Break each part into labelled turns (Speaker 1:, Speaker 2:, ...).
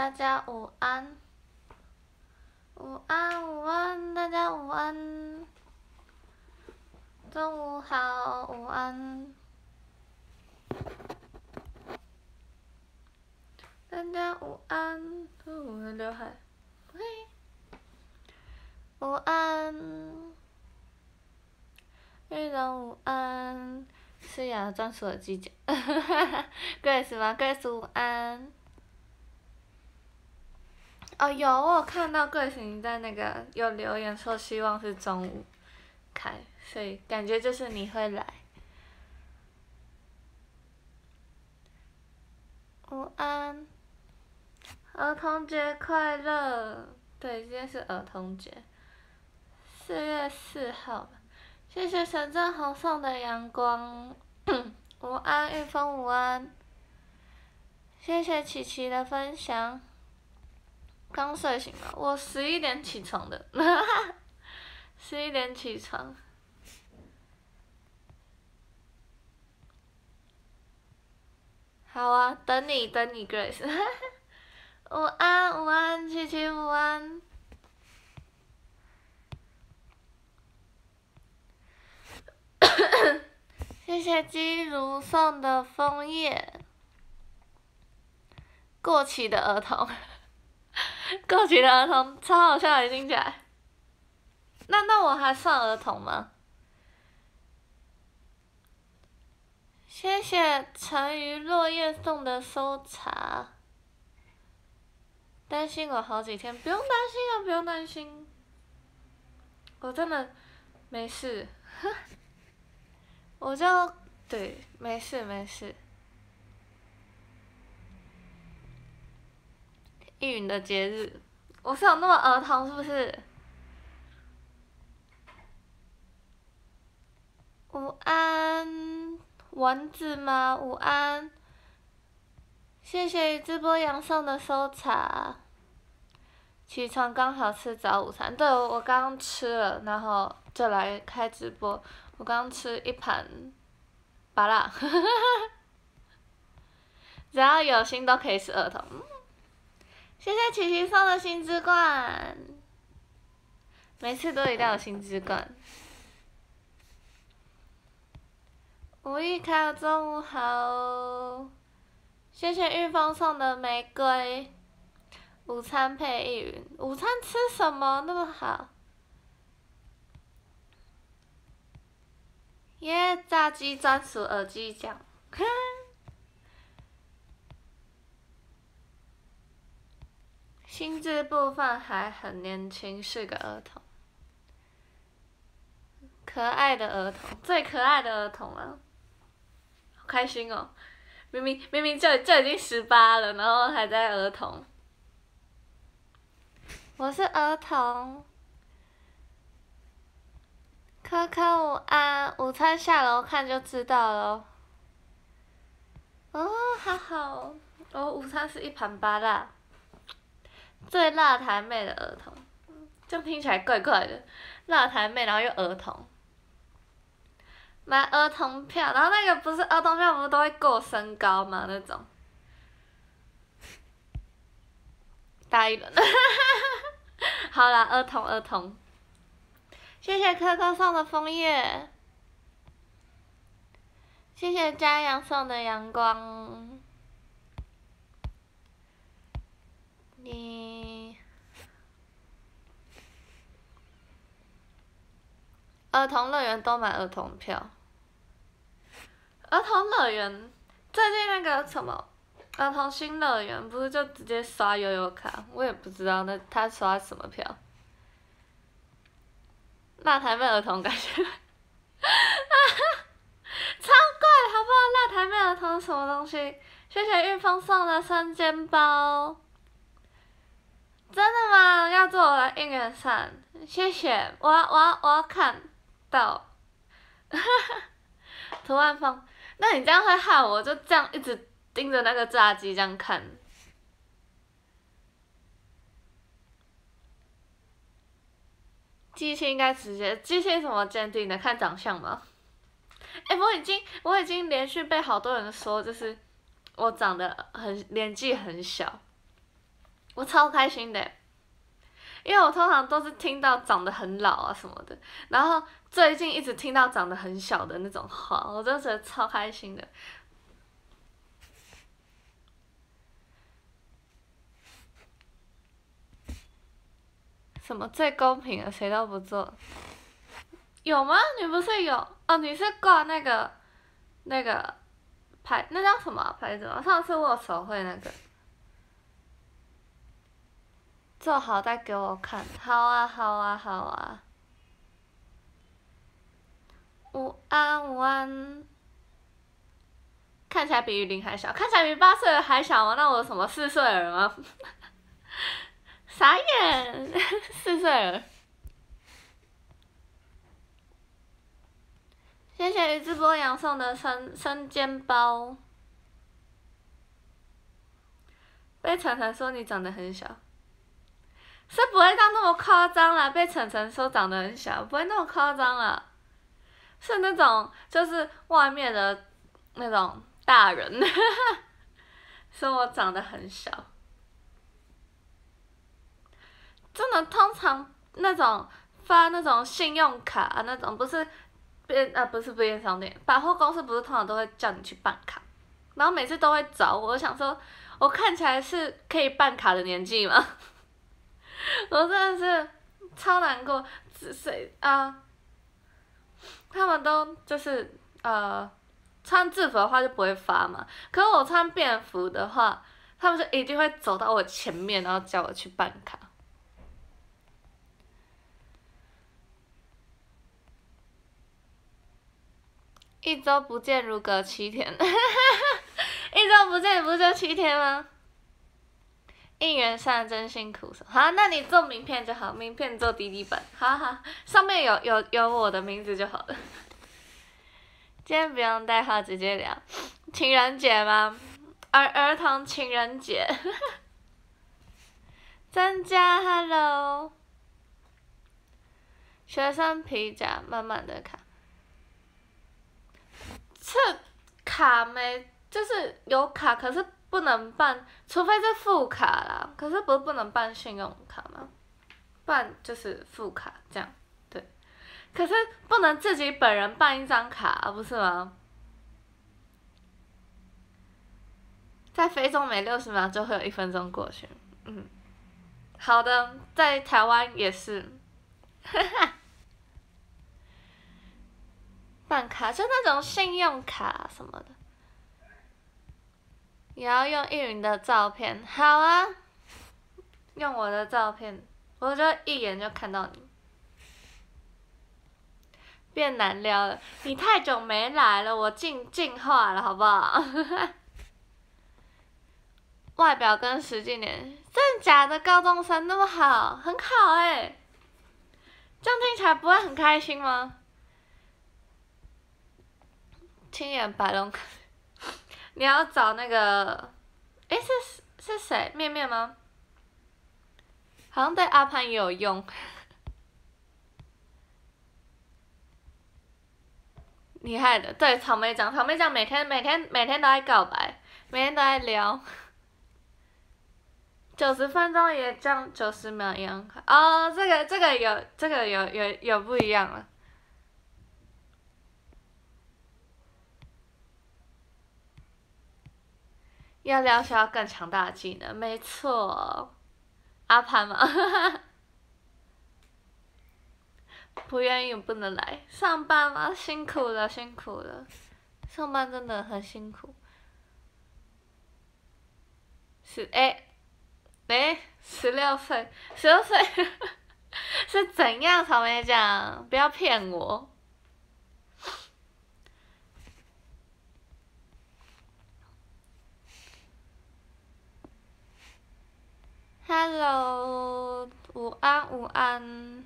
Speaker 1: 大家午安，午安午安，大家午安，中午好，午安，大家午安，我的刘海，嘿，午安，队长午安，是呀，专属的季节，哈哈哈哈哈，哥斯曼，哥斯午安。哦，有我有看到桂琴在那个有留言说希望是中午开，所以感觉就是你会来。午安，儿童节快乐！对，今天是儿童节，四月四号谢谢陈正红送的阳光。午安，玉峰午安。谢谢琪琪的分享。刚睡醒嘛，我十一点起床的，十一点起床。好啊，等你，等你，Grace，午安，午安，琪琪，午安。谢谢姬如送的枫叶。过期的儿童。过 期的儿童，超好笑的，听起来。那那我还算儿童吗？谢谢沉鱼落雁送的搜查。担心我好几天，不用担心啊，不用担心。我真的没事。我就对没事没事。芋云的节日，我是有那么儿童是不是？午安丸子吗？午安，谢谢直播杨送的收藏。起床刚好吃早午餐，对我刚吃了，然后就来开直播。我刚吃一盘，白了，只要有心都可以是儿童。谢谢琪琪送的心之冠，每次都得带有心之冠。吴亦开，中午好。谢谢玉峰送的玫瑰。午餐配一云，午餐吃什么那么好？耶！炸鸡专属耳机奖。心智部分还很年轻，是个儿童，可爱的儿童，最可爱的儿童了，开心哦！明明明明就就已经十八了，然后还在儿童。我是儿童。科科午安，午餐下楼看就知道了。哦，好好。哦，午餐是一盘八拉。最辣台妹的儿童，这样听起来怪怪的。辣台妹，然后又儿童，买儿童票，然后那个不是儿童票，不是都会过身高吗？那种。周杰伦，好啦，儿童儿童。谢谢可可送的枫叶。谢谢嘉阳送的阳光。你儿童乐园都买儿童票。儿童乐园最近那个什么儿童新乐园，不是就直接刷悠悠卡？我也不知道那他刷什么票。那台妹儿童感觉，超贵好不好？那台妹儿童什么东西？谢谢玉峰送的三肩包。真的吗？要做我的应援扇，谢谢我我我看到，哈哈哈！那你这样会害我，就这样一直盯着那个炸鸡这样看。机器应该直接，机器怎么鉴定的？看长相吗？哎，我已经，我已经连续被好多人说，就是我长得很年纪很小。我超开心的，因为我通常都是听到长得很老啊什么的，然后最近一直听到长得很小的那种话，我就觉得超开心的。什么最公平啊？谁都不做？有吗？你不是有？哦，你是挂那个，那个牌，那叫什么牌子？上次握手会那个。做好再给我看好啊！好啊！好啊！午安午安。看起来比雨林还小，看起来比八岁还小吗？那我什么四岁儿吗？傻眼！四岁儿。谢谢于志波阳送的生生煎包。被常常说你长得很小。是不会到那么夸张啦，被晨晨说长得很小，不会那么夸张啦，是那种，就是外面的，那种大人，说我长得很小。真的，通常那种发那种信用卡啊，那种不是便啊，不是便商店百货公司，不是通常都会叫你去办卡，然后每次都会找我，我想说，我看起来是可以办卡的年纪吗？我真的是超难过，谁啊？他们都就是呃，穿制服的话就不会发嘛，可是我穿便服的话，他们就一定会走到我前面，然后叫我去办卡。一周不见如隔七天，一周不见不就七天吗？应援扇真辛苦，好，那你做名片就好，名片做迪迪本，好好，上面有有有我的名字就好了。今天不用代号直接聊，情人节吗？儿儿童情人节，增加 hello，学生皮夹慢慢的卡，这卡没？就是有卡，可是。不能办，除非是副卡啦。可是不是不能办信用卡吗？办就是副卡这样，对。可是不能自己本人办一张卡，不是吗？在非洲每六十秒就会有一分钟过去，嗯。好的，在台湾也是。办卡就那种信用卡什么的。你要用艺云的照片，好啊，用我的照片，我就一眼就看到你，变难聊了。你太久没来了，我进进化了，好不好？外表跟实际脸，真的假的？高中生那么好，很好哎，这样听起来不会很开心吗？青眼白龙。你要找那个，哎，是是谁？面面吗？好像对阿潘也有用。厉害的，对草莓酱，草莓酱每天每天每天都在告白，每天都在聊。九十分钟也像九十秒一样快。哦，这个这个有，这个有有有不一样了。要需要更强大的技能，没错。阿潘嘛，不愿意不能来上班吗？辛苦了，辛苦了。上班真的很辛苦。十哎，哎，十六岁，十六岁 是怎样草莓酱？不要骗我。Hello，午安午安。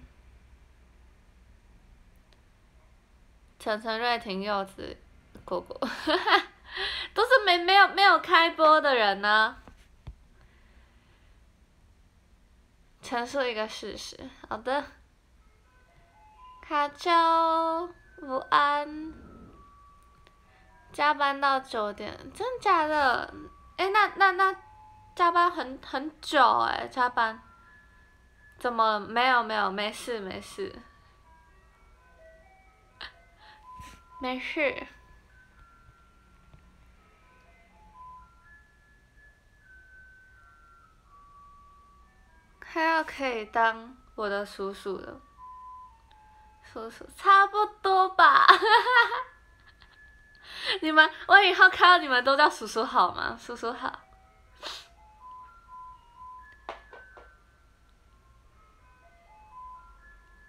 Speaker 1: 晨晨、瑞婷柚子、果果，都是没没有没有开播的人呢。陈述一个事实，好的。卡丘，午安。加班到九点，真假的？哎，那那那。加班很很久哎，加班。怎么没有没有没事没事，没事。以要可以当我的叔叔了。叔叔差不多吧。你们我以后看到你们都叫叔叔好吗？叔叔好。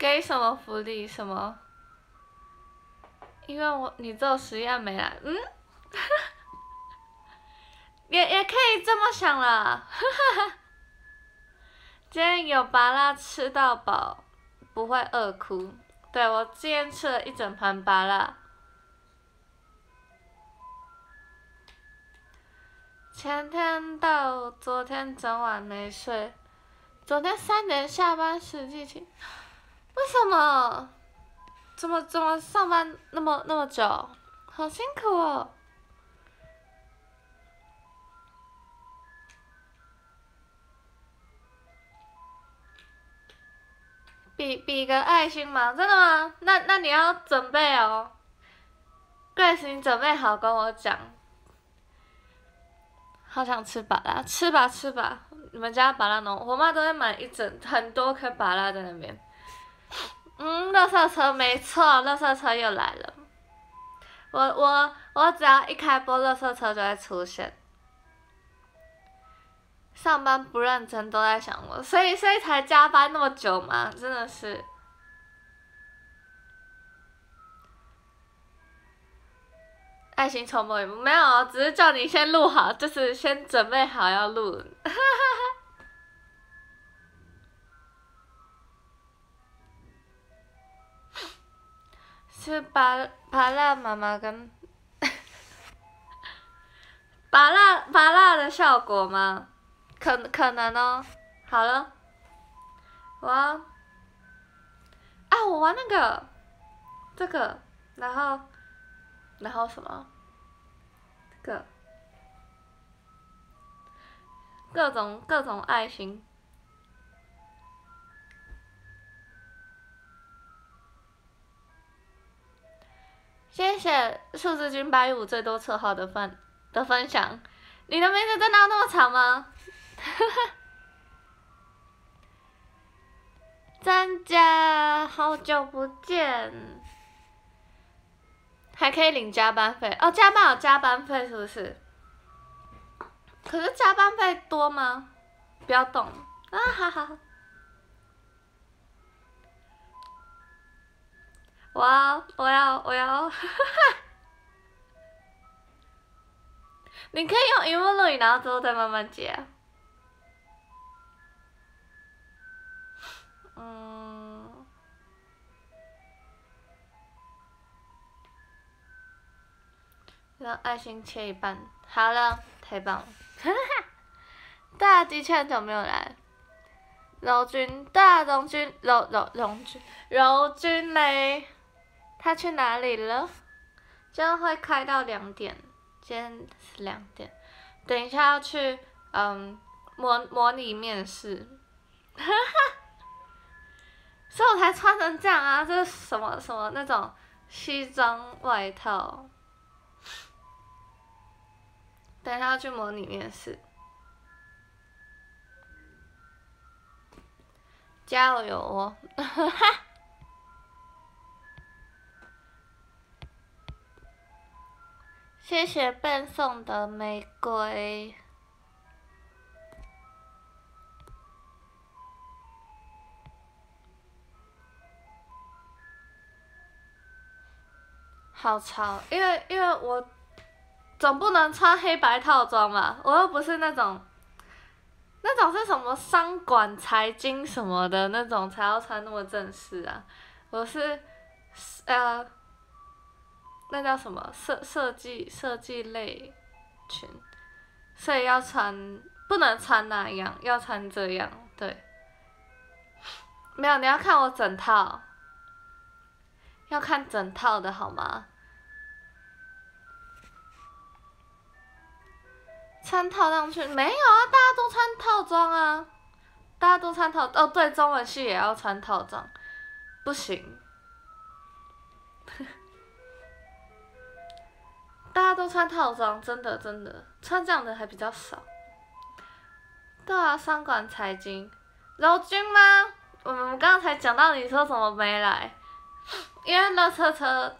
Speaker 1: 给什么福利什么？因为我你做实验没来，嗯，也也可以这么想了，今天有巴辣吃到饱，不会饿哭，对我今天吃了一整盘巴辣，前天到昨天整晚没睡，昨天三点下班实际情。为什么？怎么怎么上班那么那么久，好辛苦哦！比比个爱心吗？真的吗？那那你要准备哦。e 行，准备好跟我讲。好想吃巴拉，吃吧吃吧，你们家巴拉农，我妈都在买一整很多颗巴拉在那边。嗯，乐色车没错，乐色车又来了。我我我只要一开播，乐色车就会出现。上班不认真都在想我，所以所以才加班那么久嘛，真的是。爱情错也没有，只是叫你先录好，就是先准备好要录。是扒巴拉妈妈跟巴拉巴拉的效果吗？可可能咯。好了，我啊，我玩那个这个，然后然后什么？这个各种各种爱心。谢谢数字君八一五最多车号的分的分享，你的名字真的那么长吗？哈 哈，张家好久不见，还可以领加班费哦，加班有加班费是不是？可是加班费多吗？不要动，啊哈哈。我要，我要我要，你可以用英文读，然后之后再慢慢解。嗯。让爱心切一半，好了，太棒了！大家之前都没有来。龙君，大龙军，龙龙龙君，龙君嘞！他去哪里了？今天会开到两点，今天是两点。等一下要去，嗯，模模拟面试，所以我才穿成这样啊！这什么什么那种西装外套。等一下要去模拟面试，加油！哦！谢谢笨送的玫瑰，好潮！因为因为我总不能穿黑白套装嘛，我又不是那种那种是什么商管财经什么的那种才要穿那么正式啊，我是，呃。那叫什么设设计设计类裙，所以要穿不能穿那样，要穿这样对。没有你要看我整套，要看整套的好吗？穿套装去没有啊，大家都穿套装啊，大家都穿套哦对，中文系也要穿套装，不行。大家都穿套装，真的真的，穿这样的还比较少。对啊，三管财经，柔君吗？我们刚才讲到，你说怎么没来？因为乐车车，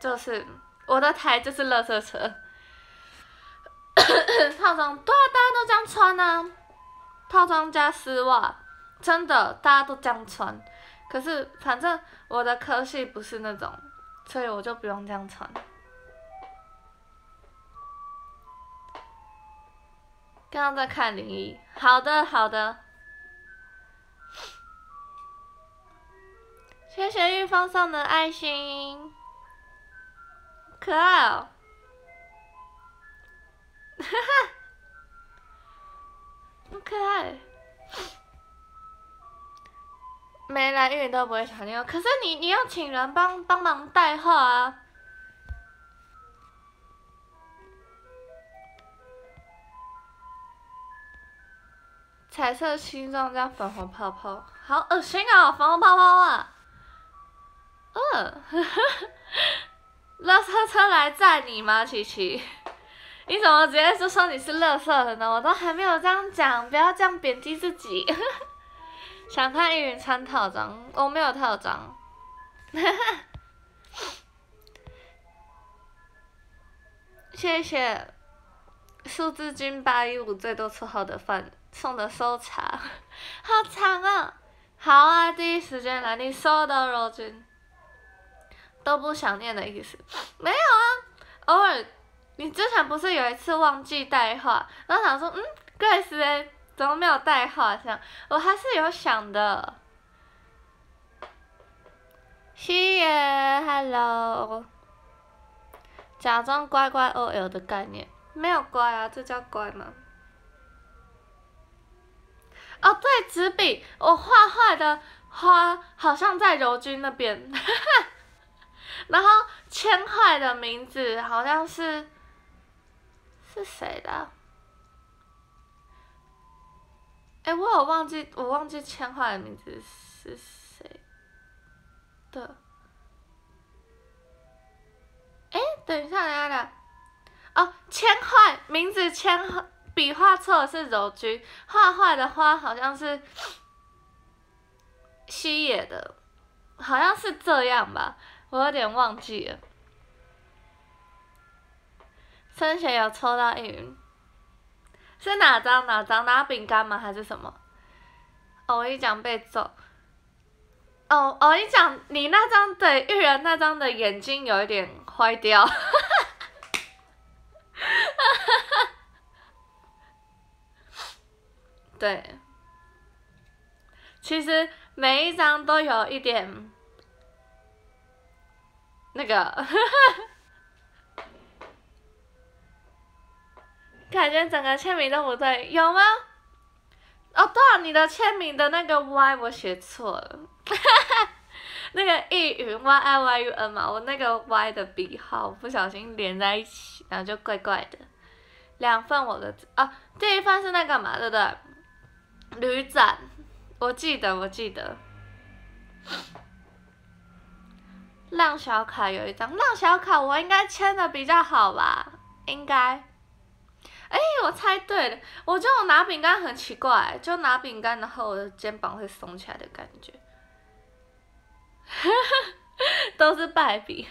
Speaker 1: 就是我的台就是乐车车。套装，对啊，大家都这样穿呢。套装加丝袜，真的大家都这样穿。可是反正我的科系不是那种。所以我就不用这样穿。刚刚在看灵一，好的好的。谢谢玉芳送的爱心，可爱哦。哈哈，好可爱。没来，英语都不会你呢。可是你，你要请人帮帮忙带货啊！彩色心脏加粉红泡泡，好恶心啊！粉红泡泡啊！呃，呵呵呵，垃圾车来载你吗，琪琪？你怎么直接就说你是垃圾了呢？我都还没有这样讲，不要这样贬低自己。想看海云餐套装，我没有套装。谢谢数字君八一五最多吃好的饭送的收藏，好长啊！好啊，第一时间来，你收到肉君。都不想念的意思？没有啊，偶尔。你之前不是有一次忘记带话，然后想说嗯，Grace 呢？怎么没有代号像这样，我还是有想的。是耶，Hello，假装乖乖 OL 的概念。没有乖啊，这叫乖吗？哦，对，纸笔，我画画的花好像在柔君那边。然后签画的名字好像是是谁的？哎，我有忘记，我忘记千画的名字是谁的？哎，等一下，等来下。哦，千画名字铅笔画错是柔君，画画的花好像是西野的，好像是这样吧，我有点忘记了。森雪有抽到一。是哪张哪张拿饼干吗？还是什么？哦，一讲被揍。哦哦，你讲你那张对玉人那张的眼睛有一点坏掉，对。其实每一张都有一点那个。感觉整个签名都不对，有吗？哦，对了，你的签名的那个 Y 我写错了，那个 E 云 Y I Y U N 嘛，我那个 Y 的笔号不小心连在一起，然后就怪怪的。两份我的，啊，第一份是那个嘛，对对。驴展，我记得，我记得。浪小卡有一张，浪小卡我应该签的比较好吧？应该。哎，我猜对了，我觉得我拿饼干很奇怪，就拿饼干，然后我的肩膀会松起来的感觉。都是败笔。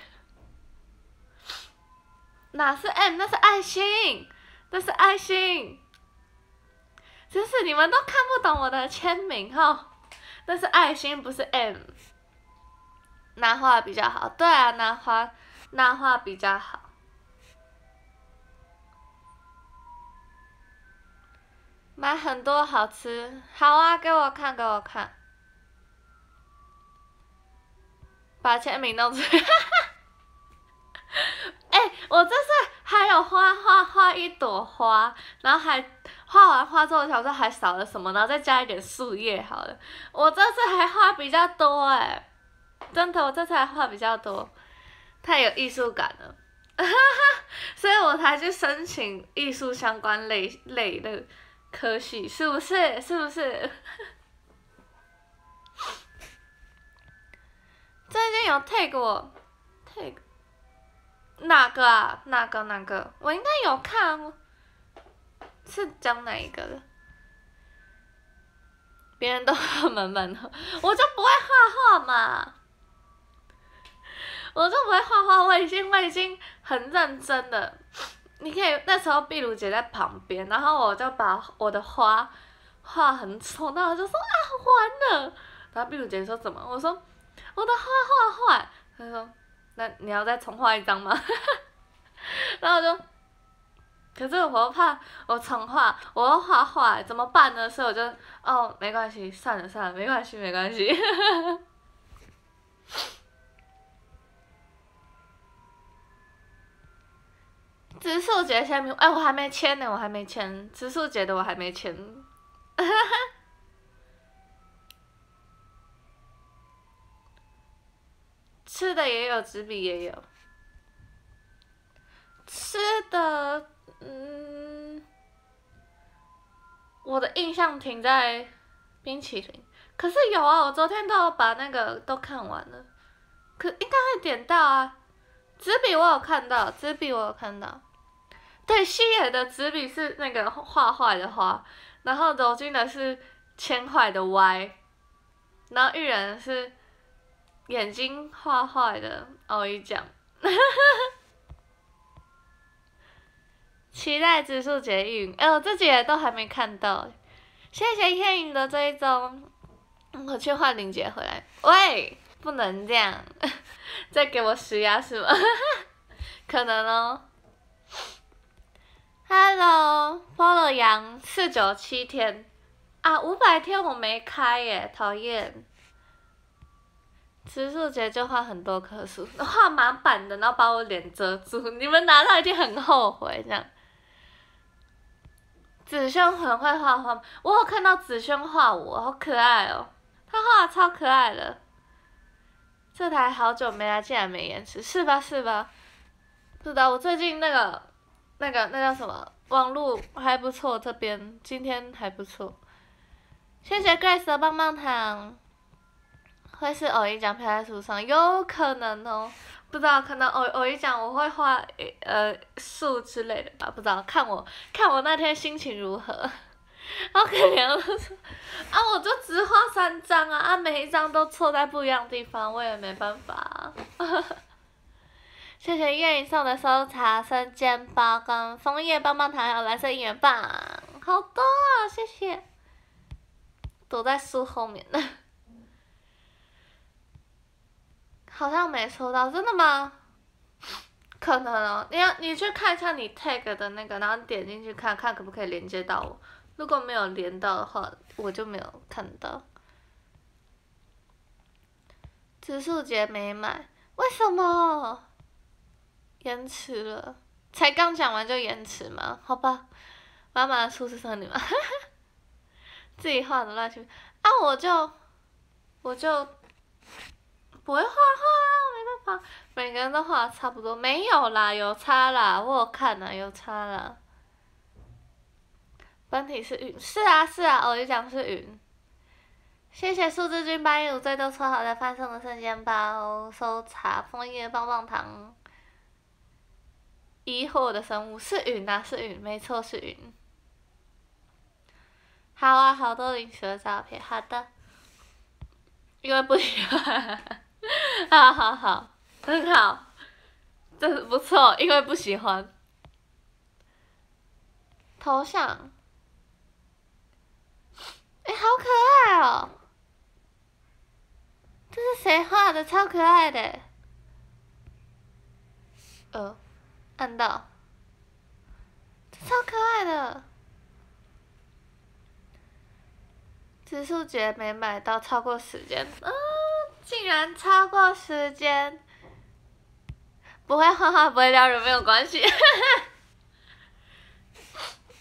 Speaker 1: 哪是 M，那是爱心，那是爱心。真是你们都看不懂我的签名哈，那是爱心，不是 M。拿花比较好，对啊，拿花，拿花比较好。买很多好吃，好啊！给我看，给我看，把签名弄出来。哎，我这次还有画画画一朵花，然后还画完画之后，想说还少了什么，然后再加一点树叶。好了，我这次还画比较多哎，真的，我这次还画比较多，太有艺术感了，哈哈哈！所以我才去申请艺术相关类类的。可惜，是不是，是不是？最近有睇过，睇过哪个啊？哪个哪个？我应该有看，是讲哪一个的？别人都画满满的，我就不会画画嘛，我就不会画画，我已经，我已经很认真的。你看那时候碧如姐在旁边，然后我就把我的画画很丑，然后就说啊烦了，然后碧如姐说怎么？我说我的画画坏，她说那你要再重画一张吗？然后就可是我怕我重画，我要画画怎么办呢？所以我就哦没关系，算了算了，没关系没关系。植树节签名，哎，我还没签呢，我还没签植树节的，我还没签。吃的也有，纸笔也有。吃的，嗯，我的印象挺在冰淇淋，可是有啊，我昨天都把那个都看完了，可应该会点到啊。纸笔我有看到，纸笔我有看到。对，西野的纸笔是那个画坏的画，然后罗进的是铅坏的歪，然后玉人是眼睛画坏的，我一讲，期待植树节运哎、哎，我这也都还没看到，谢谢叶影的追踪，我去换林杰回来，喂，不能这样，再给我施压是吗？可能哦。Hello，包了羊四九七天，啊五百天我没开耶，讨厌。植树节就画很多棵树，画满版的，然后把我脸遮住。你们拿到一定很后悔，这样。子轩很会画画，我有看到子轩画我，好可爱哦！他画超可爱的。这台好久没来，竟然没延迟，是吧？是吧？是的，我最近那个。那个那叫什么？网络还不错，这边今天还不错。谢谢 g a c e 的棒棒糖。会是偶一张飘在树上？有可能哦，不知道，可能偶偶一张我会画呃树之类的吧？不知道，看我，看我那天心情如何。好可怜哦！啊，我就只画三张啊！啊，每一张都错在不一样的地方，我也没办法。谢谢月影送的收藏生煎包跟枫叶棒棒糖还有蓝色应援棒，好多啊！谢谢。躲在树后面呢。好像没收到，真的吗？可能哦，你要你去看一下你 tag 的那个，然后点进去看看可不可以连接到我。如果没有连到的话，我就没有看到。植树节没买，为什么？延迟了，才刚讲完就延迟吗？好吧，妈妈的数字你们，自己画的乱七八糟。啊，我就我就不会画画，没办法。每个人都画差不多，没有啦，有差啦，我看啦，有差啦。本体是云，是啊是啊，我就讲是云。谢谢数字君八一五最多抽好的发送的瞬间包收查枫叶的棒棒糖。疑惑的生物是云啊，是云，没错是云。好啊，好多零食的照片，好的。因为不喜欢，好好好，很好，真不错，因为不喜欢。头像。哎，好可爱哦！这是谁画的？超可爱的。呃，按到，超可爱的，植树节没买到超过时间，啊！竟然超过时间，不会画画，不会撩人，没有关系，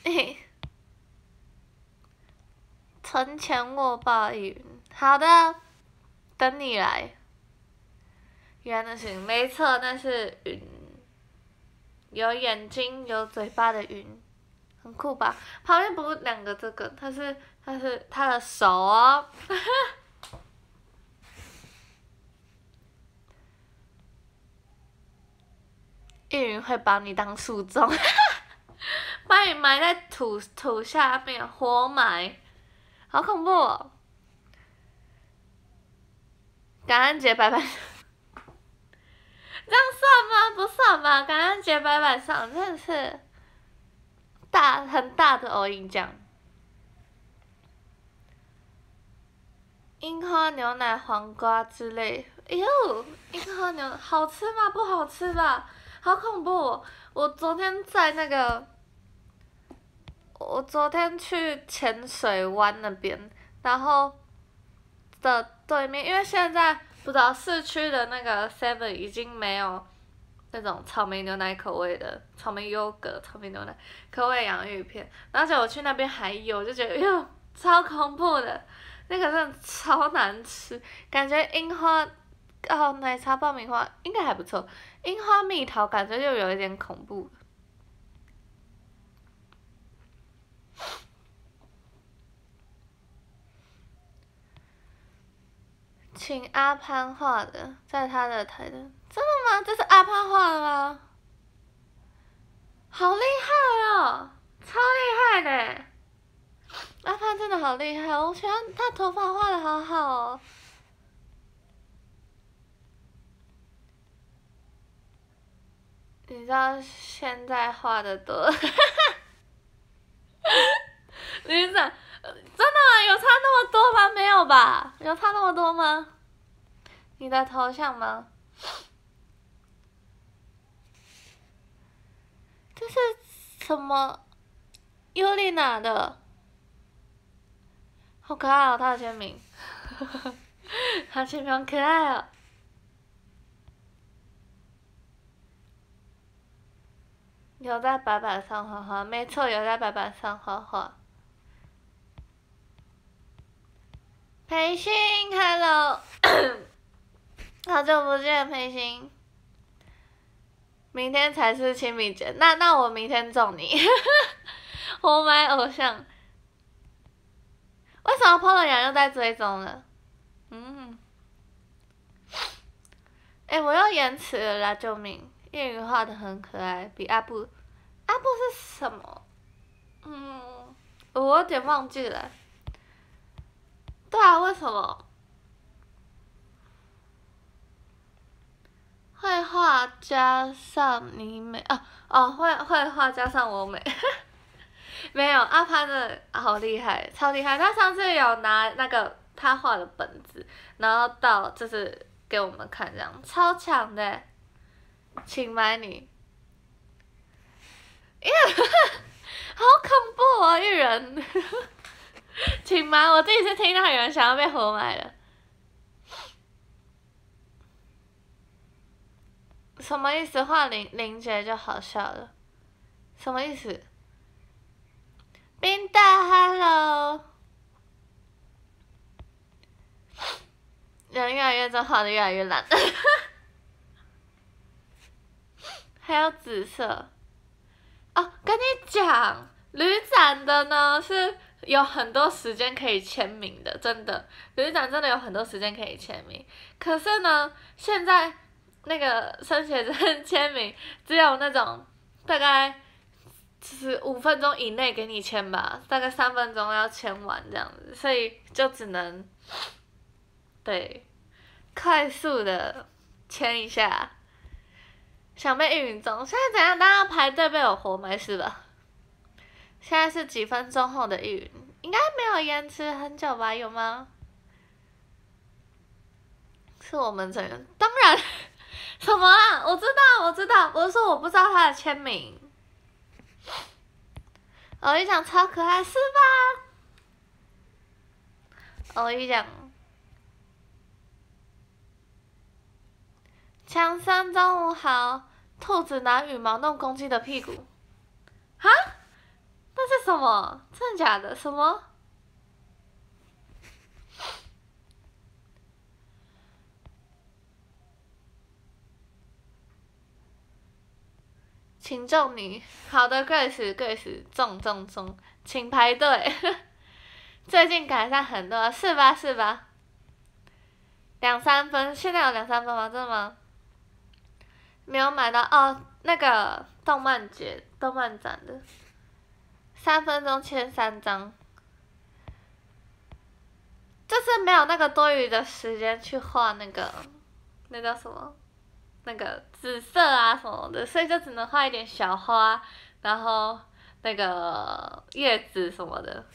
Speaker 1: 存钱我包云，好的，等你来，袁德是没错，那是云。有眼睛、有嘴巴的云，很酷吧？旁边不是两个这个，它是它是它的手哦。易云会把你当树种，你埋在土土下面活埋，好恐怖！感恩节拜拜。样算吗？不算吧，感恩在白板上真的是大很大的欧因奖，樱花牛奶、黄瓜之类。哎呦，樱花牛奶好吃吗？不好吃吧？好恐怖！我昨天在那个，我昨天去浅水湾那边，然后的对面，因为现在。不知道市区的那个 seven 已经没有那种草莓牛奶口味的草莓优格、草莓牛奶口味洋芋片，而且我去那边还有，就觉得哟超恐怖的，那个真的超难吃，感觉樱花哦奶茶爆米花应该还不错，樱花蜜桃感觉就有一点恐怖。请阿潘画的，在他的台灯？真的吗？这是阿潘画的吗？好厉害哦，超厉害的！阿潘真的好厉害，我觉得他头发画的好好哦。你知道现在画的多？你 知真的有差那么多吗？没有吧？有差那么多吗？你的头像吗？这是什么？尤里娜的。好可爱哦！她的签名，她签名可爱哦。有在白板上画画，没错，有在白板上画画。裴星，Hello，好久不见，裴星。明天才是清明节，那那我明天揍你，我买偶像。为什么破烂羊又在追踪了？嗯。哎，我又延迟了，救命！粤语画的很可爱，比阿布，阿布是什么？嗯，我有点忘记了。对啊，为什么？会画加上你美啊哦，会会画加上我美。没有阿潘的好厉害，超厉害！他上次有拿那个他画的本子，然后到就是给我们看这样，超强的。请买你。耶！好恐怖啊，一人。请吗？我第一次听到有人想要被活埋了。什么意思？画林林姐就好笑了。什么意思？冰大 hello。人越来越好，的越来越难。还有紫色。哦，跟你讲，女展的呢是。有很多时间可以签名的，真的，一展真的有很多时间可以签名。可是呢，现在那个升学证签名只有那种大概，是五分钟以内给你签吧，大概三分钟要签完这样子，所以就只能，对，快速的签一下。想被营中，现在怎样？大家排队被我活埋是吧？现在是几分钟后的雨，应该没有延迟很久吧？有吗？是我们成员？当然，什么啊？我知道，我知道，我是说我不知道他的签名。哦，一讲超可爱是吧？跟你讲。强森中午好。兔子拿羽毛弄公鸡的屁股。啊。那是什么？真的假的？什么？请众你，好的 g i r l s g i r s 中中中，请排队。最近改善很多，是吧？是吧？两三分，现在有两三分吗？真的吗？没有买到哦，那个动漫节、动漫展的。三分钟签三张，就是没有那个多余的时间去画那个，那叫什么？那个紫色啊什么的，所以就只能画一点小花，然后那个叶子什么的。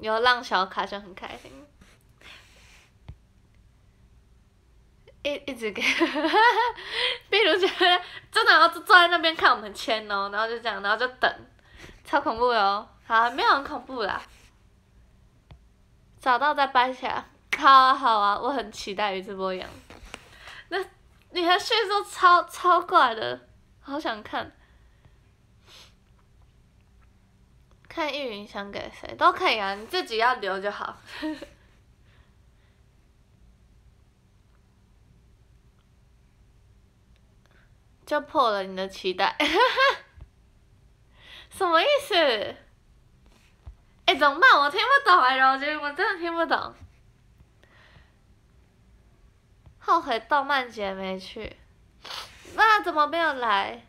Speaker 1: 有浪小卡就很开心。一一直给，比如说，真的要坐坐在那边看我们签哦，然后就这样，然后就等。超恐怖哟！好，没有很恐怖啦。找到再摆下，好啊好啊，我很期待《余罪》波演。那你的叙述超超怪的，好想看。看玉云想给谁都可以啊，你自己要留就好。就破了你的期待。什么意思？哎，么办？我听不懂，然后就我真的听不懂。后悔动漫节没去，那怎么没有来？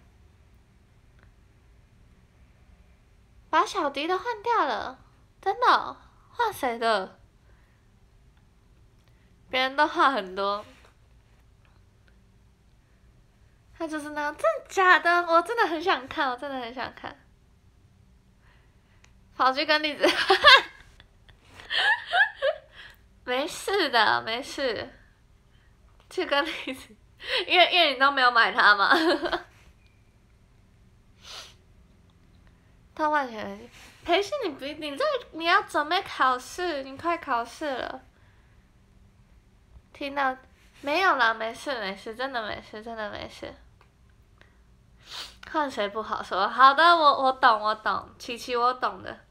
Speaker 1: 把小迪都换掉了，真的换谁的？别人都换很多。他就是那样，真的假的？我真的很想看，我真的很想看。跑去跟例子，没事的，没事。去跟例子，因为因为你都没有买它嘛。他问钱培训你，不，你在你要准备考试，你快考试了。听到没有啦？没事，没事，真的没事，真的没事。换谁不好说？好的，我我懂，我懂，琪琪，我懂的。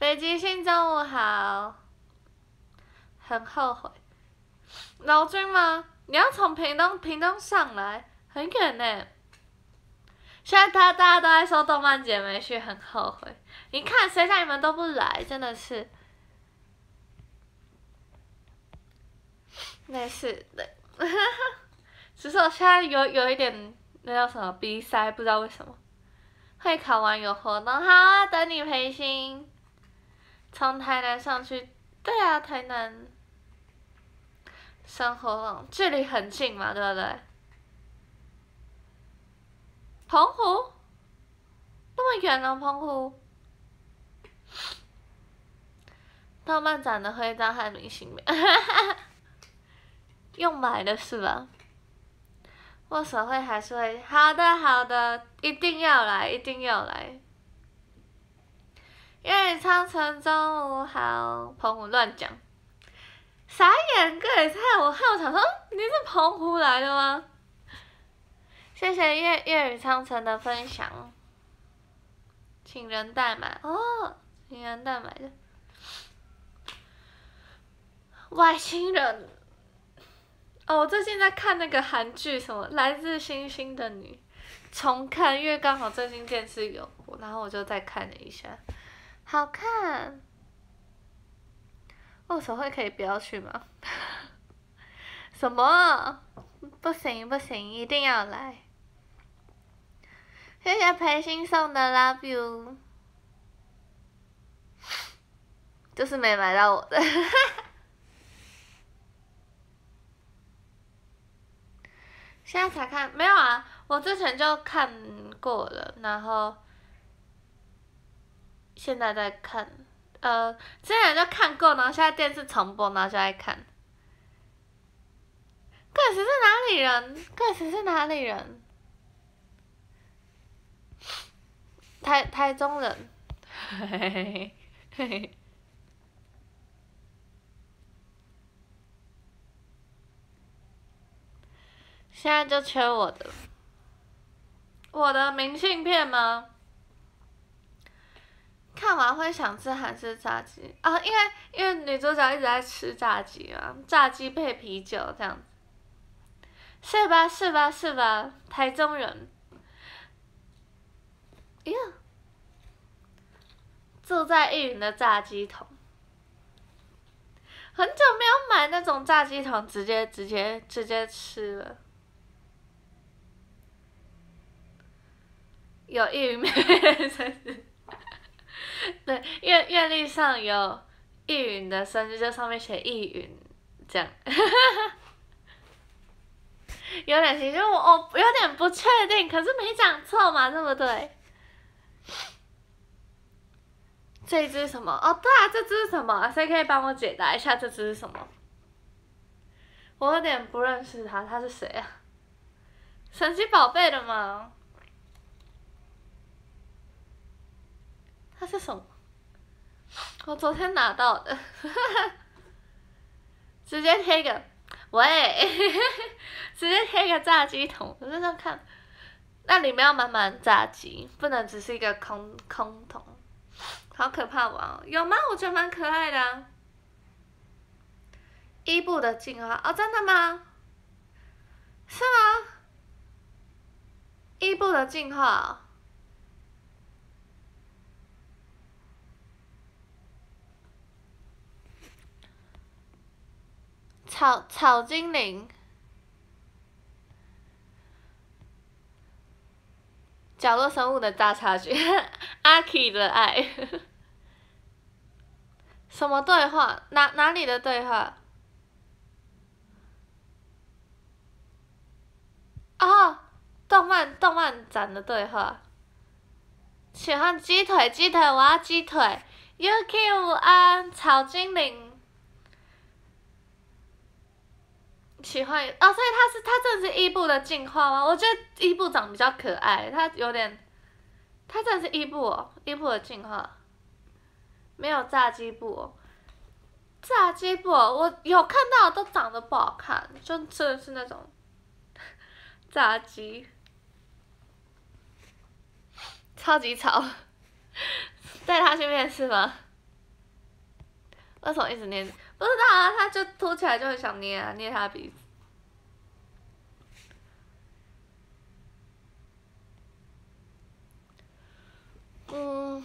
Speaker 1: 北极星中午好。很后悔。刘君吗？你要从屏东屏东上来，很远呢。现在大大家都在说动漫姐没去很后悔。你看谁叫你们都不来，真的是。没事的，只是我现在有有一点那叫什么鼻塞，不知道为什么。会考完有活动，好啊！等你培训。从台南上去，对啊，台南，三和，距离很近嘛，对不对？澎湖，那么远啊，澎湖。动漫展的徽章和明星面，用买的是吧？我手会还是会好的，好的，一定要来，一定要来。粤语唱成中午好，澎湖乱讲。傻眼哥也猜我，害我想说你是澎湖来的吗？谢谢粤粤语唱成的分享。请人代买哦，请人代买的。外星人。哦，我最近在看那个韩剧，什么《来自星星的你》，重看，因为刚好最近电视有，然后我就再看了一下。好看。握手会可以不要去吗？什么？不行不行，一定要来。谢谢裴鑫送的《Love You》。就是没买到我。的。现在才看？没有啊，我之前就看过了，然后。现在在看，呃，之前就看然后现在电视重播，然后就在看。盖茨是哪里人？盖茨是哪里人？台台中人。嘿嘿嘿嘿。现在就缺我的。我的明信片吗？干嘛会想吃韩式炸鸡啊？因为因为女主角一直在吃炸鸡嘛，炸鸡配啤酒这样子。是吧是吧是吧，台中人。呀。住在异云的炸鸡桶。很久没有买那种炸鸡桶，直接直接直接吃了。有玉云没？是。对，阅阅历上有易云的生日就上面写易云，这样，有点，其实我我有点不确定，可是没讲错嘛，对不对。这只什么？哦，对啊，这只是什么？谁可以帮我解答一下？这只是什么？我有点不认识他，他是谁啊？神奇宝贝的吗？它是什么？我昨天拿到，的，直接贴一个喂，直接贴一个炸鸡桶，我在那看，那里面要满满炸鸡，不能只是一个空空桶，好可怕吧？有吗？我觉得蛮可爱的。伊布的进化，哦，真的吗？是吗？伊布的进化。草草精灵，角落生物的大差距，阿奇的爱，什么对话？哪哪里的对话？哦，动漫动漫展的对话，喜欢鸡腿，鸡腿娃，鸡腿，UQ k 啊，草精灵。喜欢哦，所以他是他真的是伊布的进化吗？我觉得伊部长比较可爱，他有点，他真的是伊布，伊布的进化，没有炸鸡布，炸鸡布我有看到都长得不好看，就真的是那种，炸鸡，超级吵，在 他去面试吗？我么一直念。不知道，啊，它就凸起来就很想捏捏它鼻子。嗯，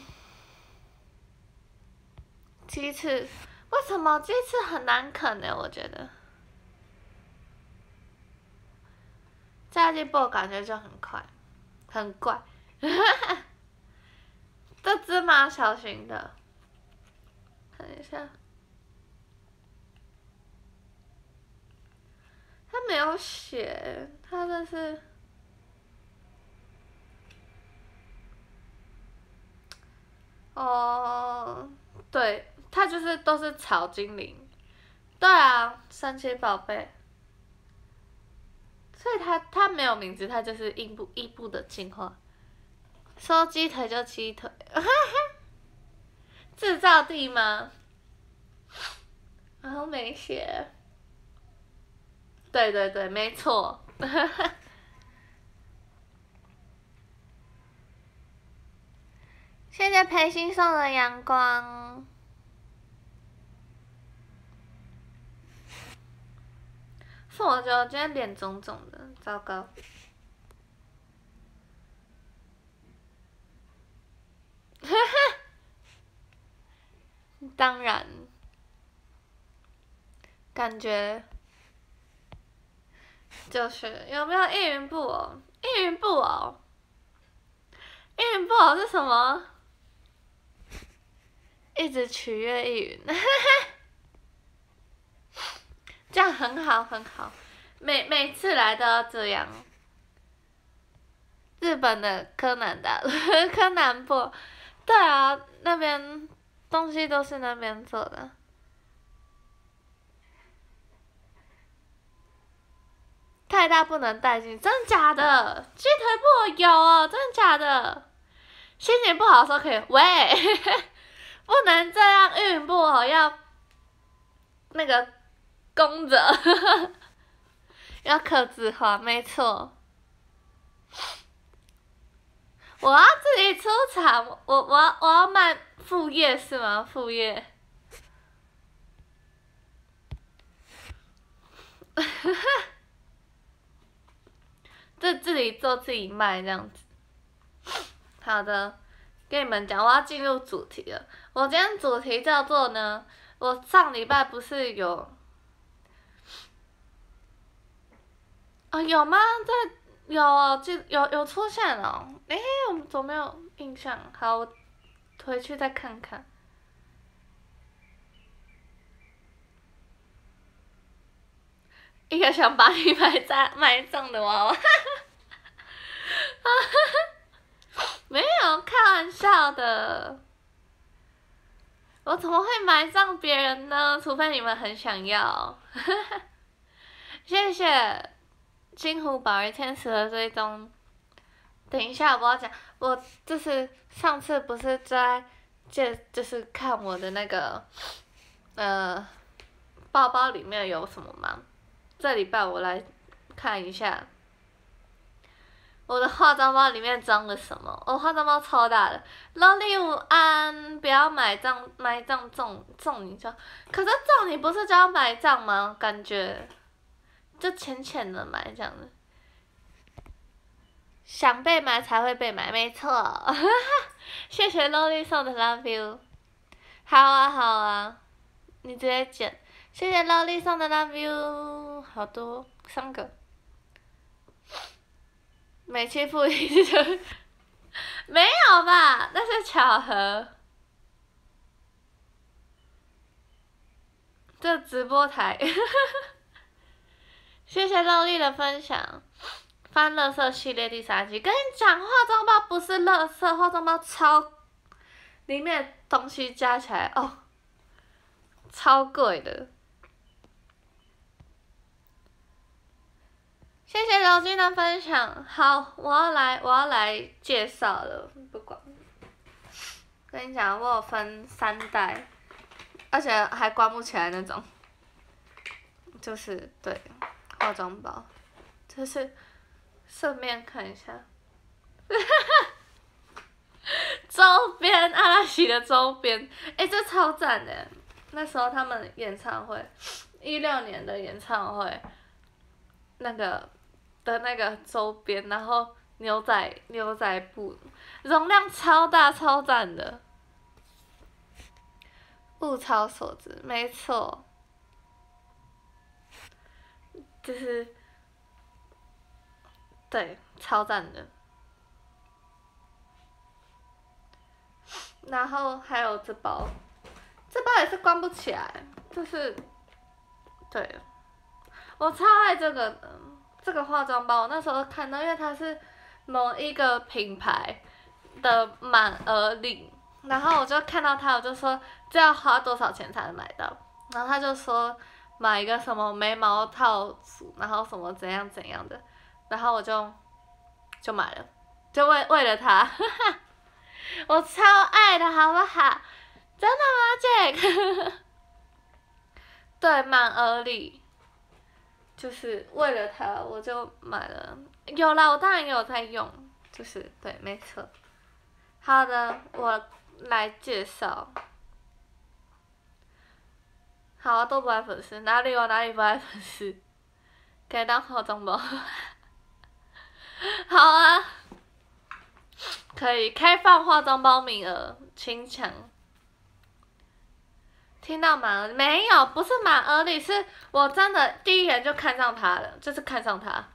Speaker 1: 鸡翅为什么鸡翅很难啃呢？我觉得，下一部感觉就很快，很怪，这芝麻小型的，看一下。没有写，他的是。哦，对，他就是都是草精灵，对啊，神奇宝贝。所以他他没有名字，他就是一步一步的进化。说鸡腿就鸡腿。制造地吗？然 后没写。对对对，没错。谢谢培训送的阳光，得么今天脸肿肿的？糟糕。当然。感觉。就是有没有一云布偶？一云布偶？一云布偶是什么？一直取悦异云，这样很好，很好。每每次来都要这样。日本的柯南的柯南布，对啊，那边东西都是那边做的。太大不能带进，真的假的？鸡腿不好咬哦，真的假的？心情不好候可以喂，不能这样运不好要那个弓着，要克制好，没错。我要自己出场，我我我要卖副业是吗？副业。自自己做自己卖这样子，好的，跟你们讲，我要进入主题了。我今天主题叫做呢，我上礼拜不是有，啊有吗？在有啊，这有有出现哦。哎，我怎么没有印象？好，回去再看看。一个想把你 埋脏埋葬的娃娃。啊哈哈，没有开玩笑的，我怎么会埋葬别人呢？除非你们很想要，谢谢金虎宝儿天使的追踪。等一下，我要讲，我就是上次不是在，这，就是看我的那个，呃，包包里面有什么吗？这礼拜我来看一下。我的化妆包里面装了什么？我化妆包超大的。l i l 安不要买账，买账中中你说，可是中你不是就要买账吗？感觉，就浅浅的买这样子，想被买才会被买，没错。谢谢 l i 送的 Love You。好啊好啊，你直接剪。谢谢 l i 送的 Love You，好多三个。没欺负你，就 没有吧？那是巧合。这直播台，谢谢老丽的分享。翻乐色系列第三季，跟你讲化妆包不是乐色，化妆包超，里面东西加起来哦，超贵的。谢谢刘军的分享。好，我要来，我要来介绍了。不管，跟你讲，我有分三代，而且还关不起来那种，就是对化妆包，就是顺便看一下，哈哈，周边，阿拉西的周边，哎，这超赞的，那时候他们演唱会，一六年的演唱会，那个。的那个周边，然后牛仔牛仔布容量超大，超赞的，物超所值，没错，就是对超赞的，然后还有这包，这包也是关不起来，就是对，我超爱这个的。这个化妆包我那时候看到，因为它是某一个品牌的满额领，然后我就看到它，我就说这要花多少钱才能买到？然后他就说买一个什么眉毛套组，然后什么怎样怎样的，然后我就就买了，就为为了它，我超爱的好不好？真的吗，个对，满额领。就是为了它，我就买了。有啦，我当然也有在用。就是对，没错。好的，我来介绍。好，都不爱粉丝，哪里有哪里不爱粉丝。可以当化妆包。好啊。可以开放化妆包名额，清抢。听到吗？没有，不是满额礼，是我真的第一眼就看上他了，就是看上他，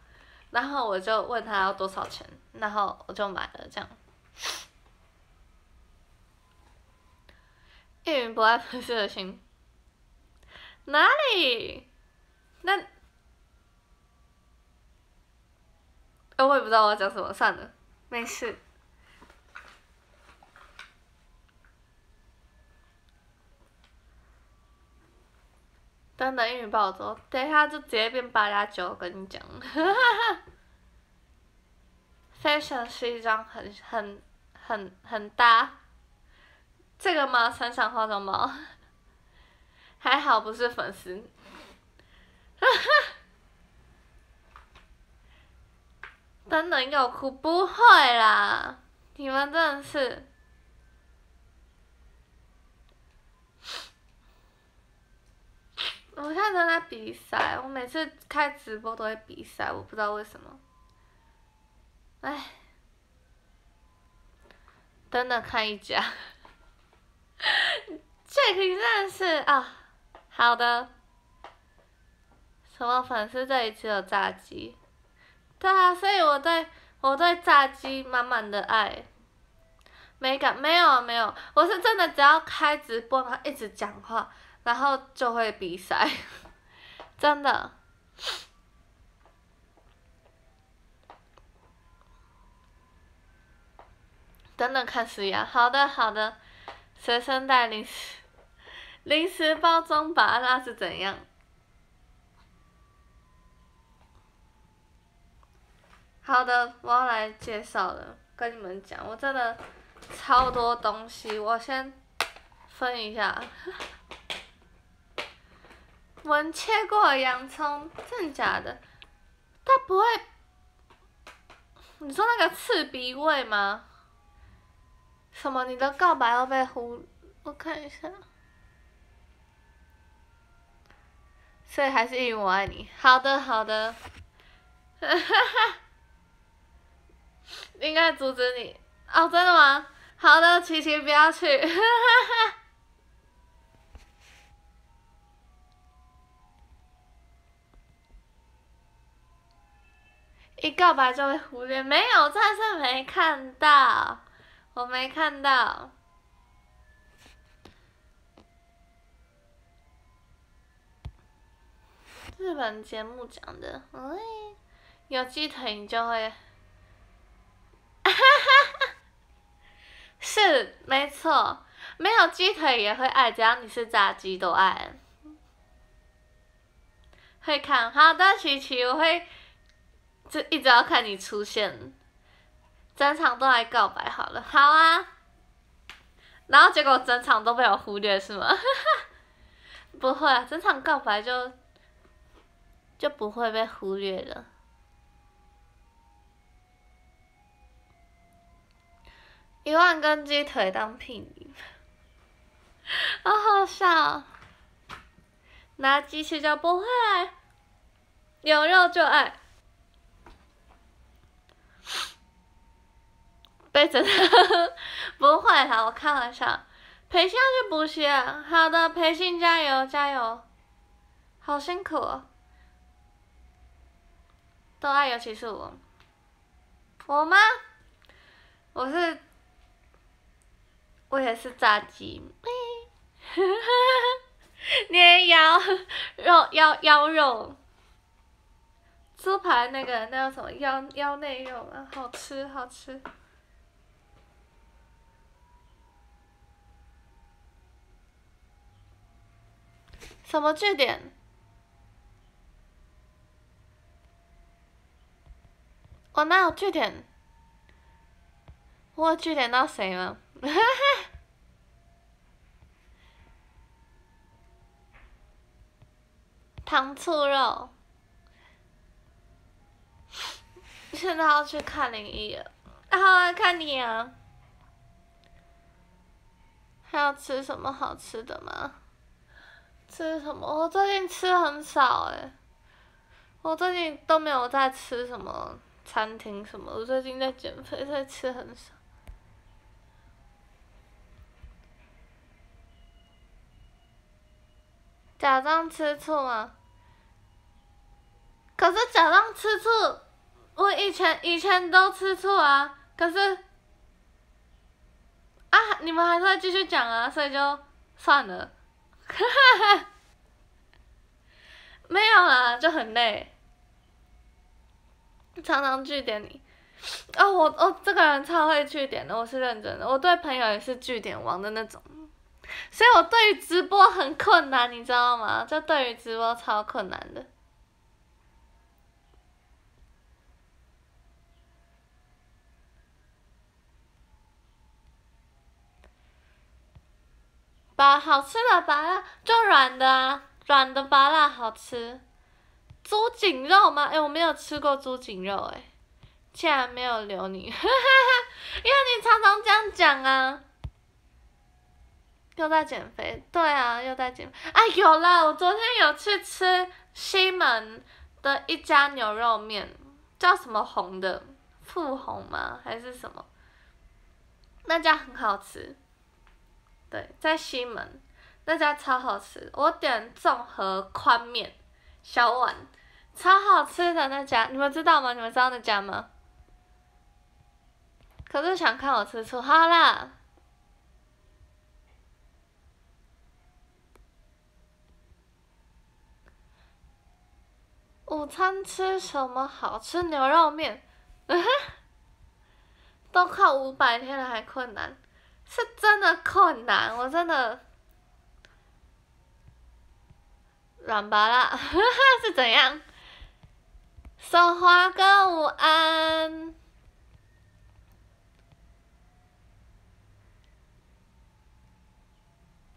Speaker 1: 然后我就问他要多少钱，然后我就买了这样。一云不爱粉丝的心。哪里？那。哎，我也不知道我要讲什么，算了。没事。等等，英语不好做，等下就直接变八加九，跟你讲，哈哈哈。o n 是一张很很很很搭，这个吗？穿上化妆包，还好不是粉丝，哈哈。等等，又哭不会啦！你们真的是。我看着他比赛，我每次开直播都在比赛，我不知道为什么。哎，等等看一集这最近真的是啊，好的。什么粉丝这一只有炸鸡？对啊，所以我对，我对炸鸡满满的爱。没感没有，没有，我是真的，只要开直播，然后一直讲话。然后就会比赛，真的。等等，看时间。好的，好的。随身带零食，零食包装吧，那是怎样？好的，我来介绍了。跟你们讲，我真的超多东西，我先分一下。闻切过的洋葱，真的假的？他不会，你说那个刺鼻味吗？什么？你的告白要被糊？我看一下。所以还是因为我爱你。好的，好的。应该阻止你。哦，真的吗？好的，琪琪不要去。哈哈哈。一告白就会忽略，没有，真暂没看到，我没看到。日本节目讲的，哎，有鸡腿你就会。哈 哈是，没错，没有鸡腿也会爱，只要你是炸鸡都爱。会看，好的，琪琪会。就一直要看你出现，整场都来告白好了，好啊，然后结果整场都被我忽略是吗？不会，啊，整场告白就就不会被忽略了，一万根鸡腿当聘礼，好好笑，那鸡翅就不会，牛肉就爱。被整不会的，我开玩笑。培训就补习，好的，培训加油加油，好辛苦。都爱尤其是我，我吗？我是，我也是炸鸡，捏腰肉腰腰肉，猪排那个那叫什么腰腰内肉啊，好吃好吃。什么据点？我哪有据点？我据点到谁了？糖醋肉。现在要去看林一。啊，看你啊。还要吃什么好吃的吗？吃什么？我最近吃很少哎，我最近都没有在吃什么餐厅什么。我最近在减肥，在吃很少。假装吃醋吗？可是假装吃醋，我以前以前都吃醋啊。可是，啊，你们还是要继续讲啊，所以就算了。哈哈哈，没有啦，就很累，常常据点你。哦，我我这个人超会据点的，我是认真的，我对朋友也是据点王的那种，所以我对于直播很困难，你知道吗？就对于直播超困难的。拔好吃的拔辣，就软的啊，软的拔辣好吃。猪颈肉吗？哎，我没有吃过猪颈肉哎，竟然没有留你，哈哈哈！因为你常常这样讲啊。又在减肥，对啊，又在减。哎，有啦，我昨天有去吃西门的一家牛肉面，叫什么红的？富红吗？还是什么？那家很好吃。对，在西门那家超好吃，我点综合宽面小碗，超好吃的那家，你们知道吗？你们知道那家吗？可是想看我吃醋，好啦。午餐吃什么好？吃牛肉面，都靠五百天还困难。是真的困难，我真的软巴了，哈哈！是怎样？说话更有安？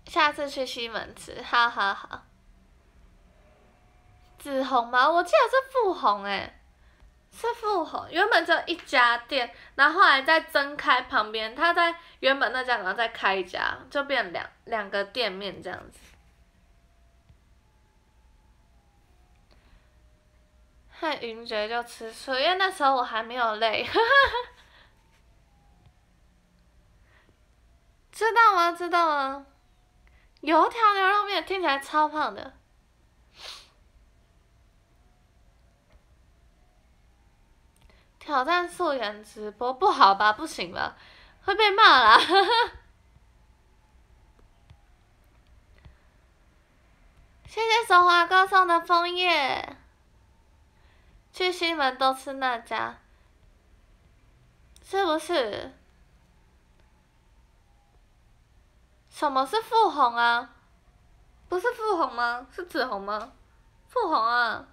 Speaker 1: 下次去西门吃，哈哈哈！紫红吗？我记得是富红诶。是复合，原本就一家店，然后后来再增开旁边，他在原本那家，然后再开一家，就变两两个店面这样子。嘿，云杰就吃醋，因为那时候我还没有累。知道吗？知道吗？油条牛肉面听起来超胖的。挑战素颜直播不好吧？不行吧？会被骂啦！谢谢手华哥送的枫叶。去西门都吃那家，是不是？什么是富红啊？不是富红吗？是紫红吗？富红啊！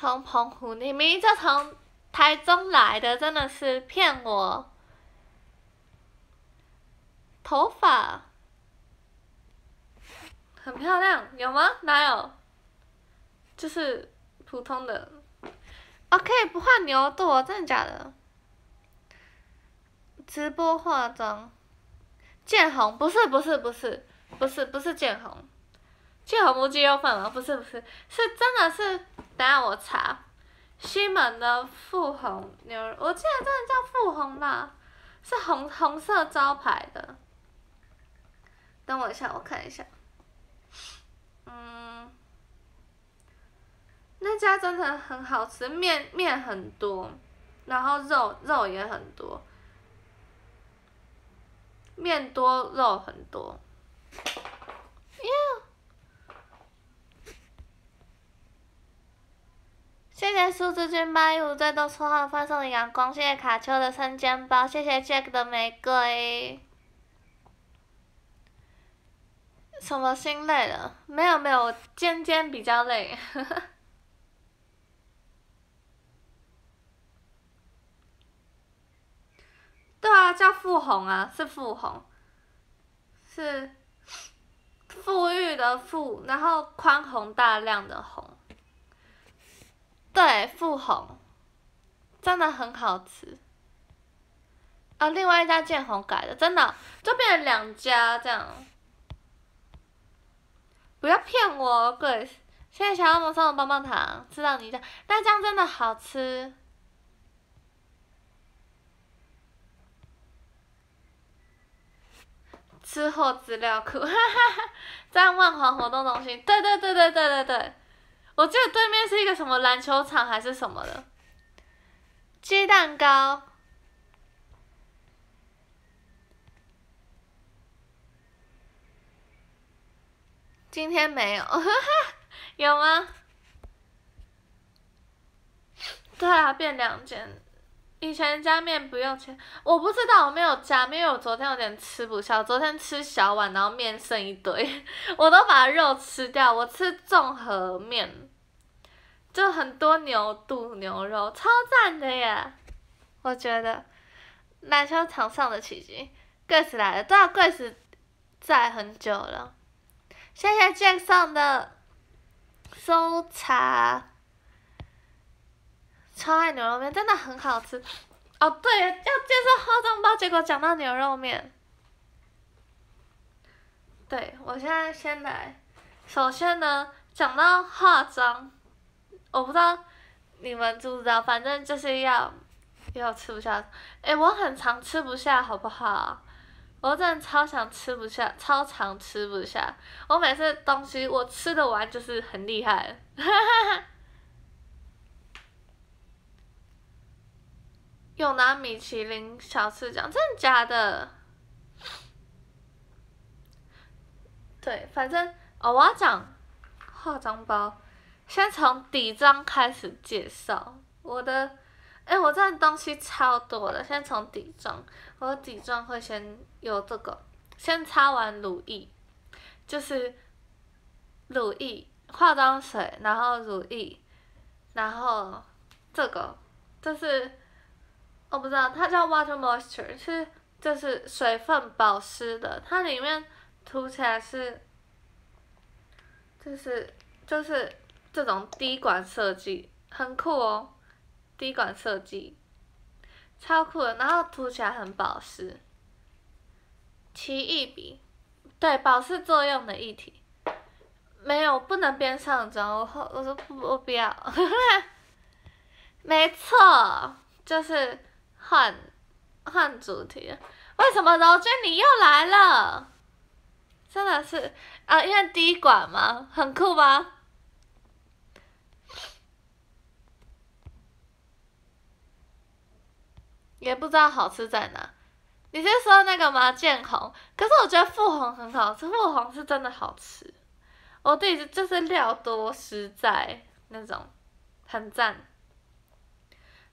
Speaker 1: 从澎湖你明明就从台中来的，真的是骗我。头发很漂亮，有吗？哪有？就是普通的。OK，不换牛肚，真的假的？直播化妆。建红不是不是不是不是不是建红，就红木鸡有粉吗？不是不是，是真的是等下我查。西门的富红牛，我记得真的叫富红吧，是红红色招牌的。等我一下，我看一下。嗯。那家真的很好吃，面面很多，然后肉肉也很多。面多肉很多。谢谢数字君八一五最多错号发送的阳光谢谢卡丘的生煎包。谢谢 Jack 的玫瑰。什么心累了？没有没有，尖尖比较累。对啊，叫傅红啊，是傅红。是。富裕的富，然后宽宏大量的宏。对富红，真的很好吃。啊，另外一家建红改的，真的就变成两家这样。不要骗我鬼！现谢想要什么什么棒棒糖？知道你家那酱真的好吃。吃货资料库哈哈，在万华活动中心。对对对对对对对。我记得对面是一个什么篮球场还是什么的，鸡蛋糕。今天没有，有吗？对啊，变两件。以前加面不用钱，我不知道我没有加面。我昨天有点吃不消，昨天吃小碗，然后面剩一堆，我都把肉吃掉。我吃综合面。就很多牛肚牛肉，超赞的耶！我觉得篮球场上的奇迹，贵子来了，都少贵子在很久了。谢谢 Jack 上的搜查，超爱牛肉面，真的很好吃。哦，对，要介绍化妆包，结果讲到牛肉面。对我现在先来，首先呢，讲到化妆。我不知道你们知不知道，反正就是要要吃不下。哎，我很常吃不下，好不好？我真的超想吃不下，超常吃不下。我每次东西我吃得完就是很厉害，哈哈哈。有拿米其林小吃奖，真的假的？对，反正哦，我要讲化妆包。先从底妆开始介绍我的，哎，我这东西超多的。先从底妆，我的底妆会先用这个，先擦完乳液，就是乳液化妆水，然后乳液，然后这个就是我不知道，它叫 Water Moisture，是就是水分保湿的，它里面涂起来是就是就是。这种滴管设计很酷哦，滴管设计超酷的，然后涂起来很保湿，奇异笔，对保湿作用的液体，没有不能边上妆，我我我不要，没错，就是换换主题为什么柔君你又来了？真的是，啊，因为滴管嘛，很酷吧？也不知道好吃在哪，你是说那个麻酱红？可是我觉得富红很好吃，富红是真的好吃。我对，就是料多实在那种，很赞。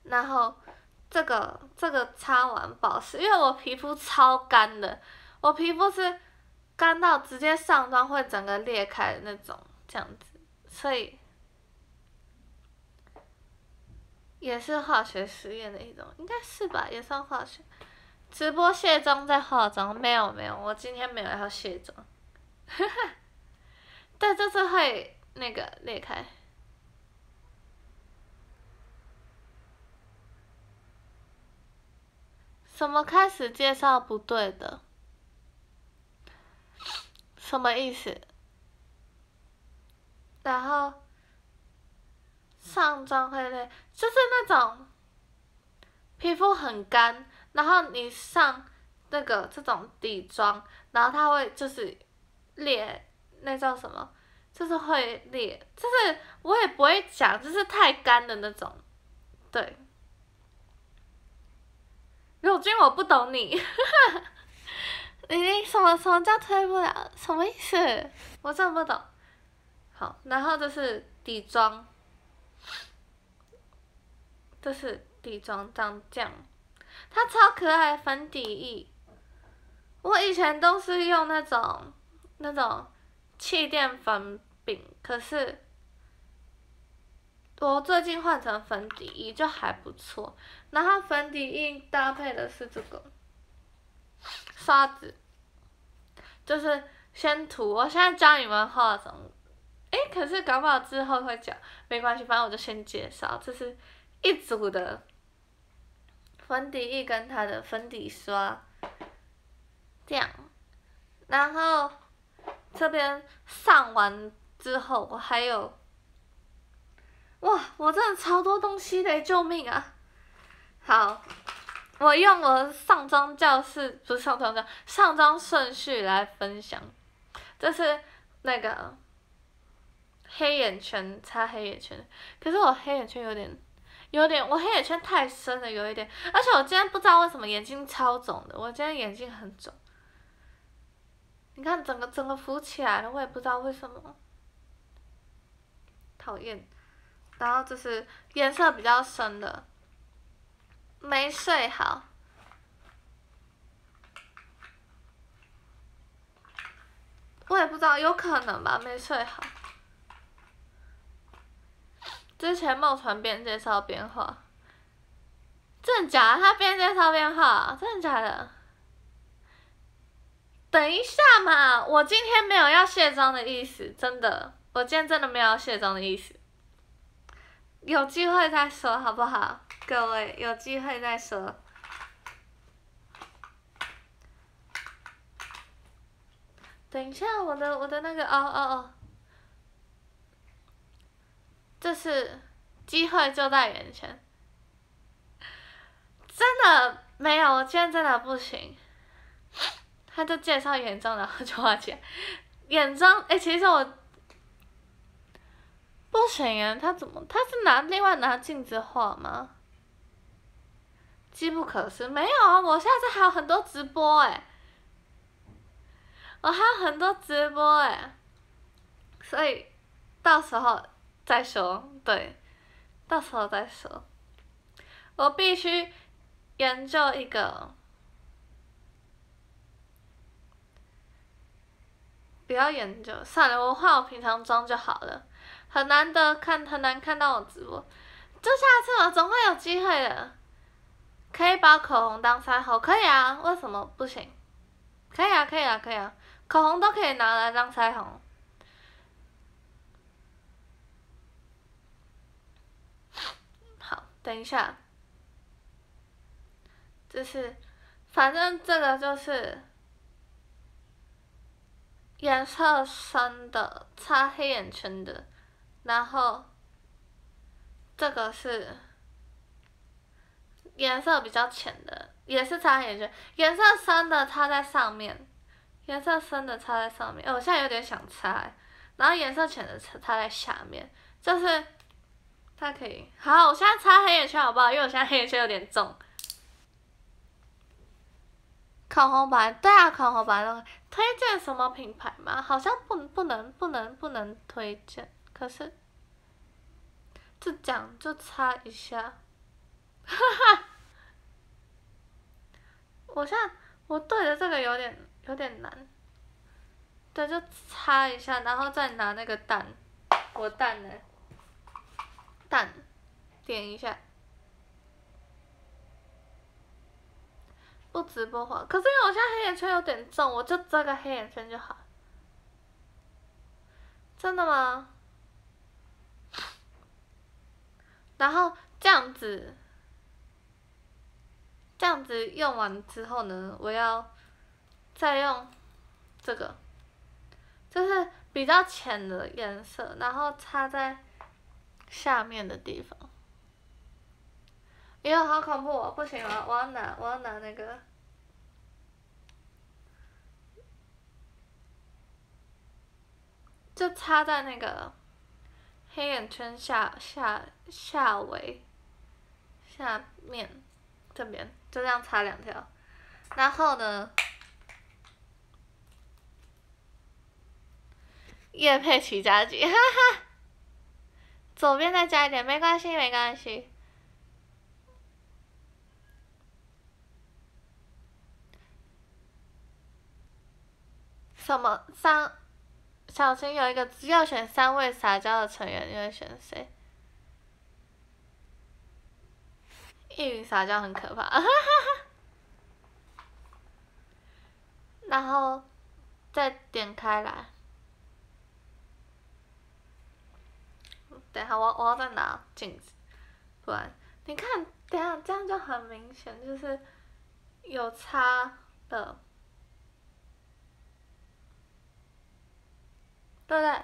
Speaker 1: 然后这个这个擦完保湿，因为我皮肤超干的，我皮肤是干到直接上妆会整个裂开的那种，这样子，所以。也是化学实验的一种，应该是吧？也算化学。直播卸妆再化妆，没有没有，我今天没有要卸妆。对，但这次会那个裂开。什么开始介绍不对的？什么意思？然后。上妆会累，就是那种皮肤很干，然后你上那个这种底妆，然后它会就是裂，那叫什么？就是会裂，就是我也不会讲，就是太干的那种。对。若君，我不懂你，你什么什么叫推不了？什么意思？我真的不懂。好，然后就是底妆。就是底妆妆酱，它超可爱粉底液。我以前都是用那种那种气垫粉饼，可是我最近换成粉底液就还不错。然后粉底液搭配的是这个刷子，就是先涂。我现在教你们化妆，哎，可是搞不好之后会讲，没关系，反正我就先介绍，就是。一组的，粉底液跟它的粉底刷，这样，然后这边上完之后我还有，哇！我真的超多东西的，救命啊！好，我用我上妆教室不是上妆教上妆顺序来分享，就是那个黑眼圈擦黑眼圈，可是我黑眼圈有点。有点，我黑眼圈太深了，有一点。而且我今天不知道为什么眼睛超肿的，我今天眼睛很肿。你看，整个整个浮起来了，我也不知道为什么。讨厌。然后就是颜色比较深的。没睡好。我也不知道，有可能吧？没睡好。之前冒传边介绍边画，真的假？他边介绍边画，真的假的？等一下嘛，我今天没有要卸妆的意思，真的，我今天真的没有要卸妆的意思。有机会再说好不好？各位，有机会再说。等一下，我的我的那个，哦哦哦。就是机会就在眼前，真的没有，我今天真的不行。他就介绍眼妆，然后就花钱。眼妆，哎，其实我不行啊，他怎么？他是拿另外拿镜子画吗？机不可失，没有，啊，我现在还有很多直播哎。我还有很多直播哎，所以到时候。再说，对，到时候再说。我必须研究一个，不要研究。算了，我化我平常妆就好了。很难得看，很难看到我直播。就下次吧，总会有机会的。可以把口红当腮红，可以啊？为什么不行？可以啊，可以啊，可以啊！口红都可以拿来当腮红。等一下，就是，反正这个就是颜色深的擦黑眼圈的，然后这个是颜色比较浅的，也是擦黑眼圈。颜色深的擦在上面，颜色深的擦在上面。我现在有点想擦，然后颜色浅的擦在下面，就是。他可以，好，我现在擦黑眼圈好不好？因为我现在黑眼圈有点重。口红白对啊，口红白。推荐什么品牌吗？好像不不能不能不能推荐，可是，就讲就擦一下。哈哈。我现在我对着这个有点有点难。对，就擦一下，然后再拿那个蛋，我蛋呢？蛋，点一下。不直播化，可是我现在黑眼圈有点重，我就遮个黑眼圈就好。真的吗？然后这样子，这样子用完之后呢，我要再用这个，就是比较浅的颜色，然后擦在。下面的地方，哎好恐怖，不行了，拿，我要拿那个，就插在那个黑眼圈下下下围下面这边，就这样插两条，然后呢，叶佩奇家具，哈哈。左边再加一点没关系，没关系。什么三？小心有一个，只要选三位撒娇的成员，你会选谁？一为撒娇很可怕。然后，再点开来。等下我，我要再拿镜子？不然你看，等下这样就很明显，就是有差的，对不对？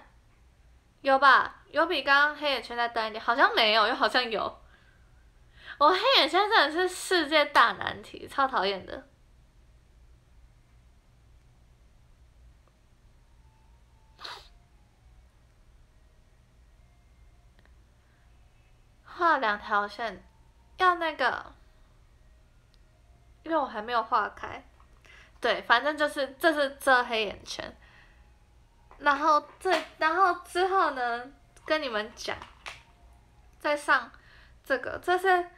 Speaker 1: 有吧？有比刚刚黑眼圈再淡一点，好像没有，又好像有。我黑眼圈真的是世界大难题，超讨厌的。画两条线，要那个，因为我还没有画开。对，反正就是这是遮黑眼圈，然后这然后之后呢，跟你们讲，再上这个，这是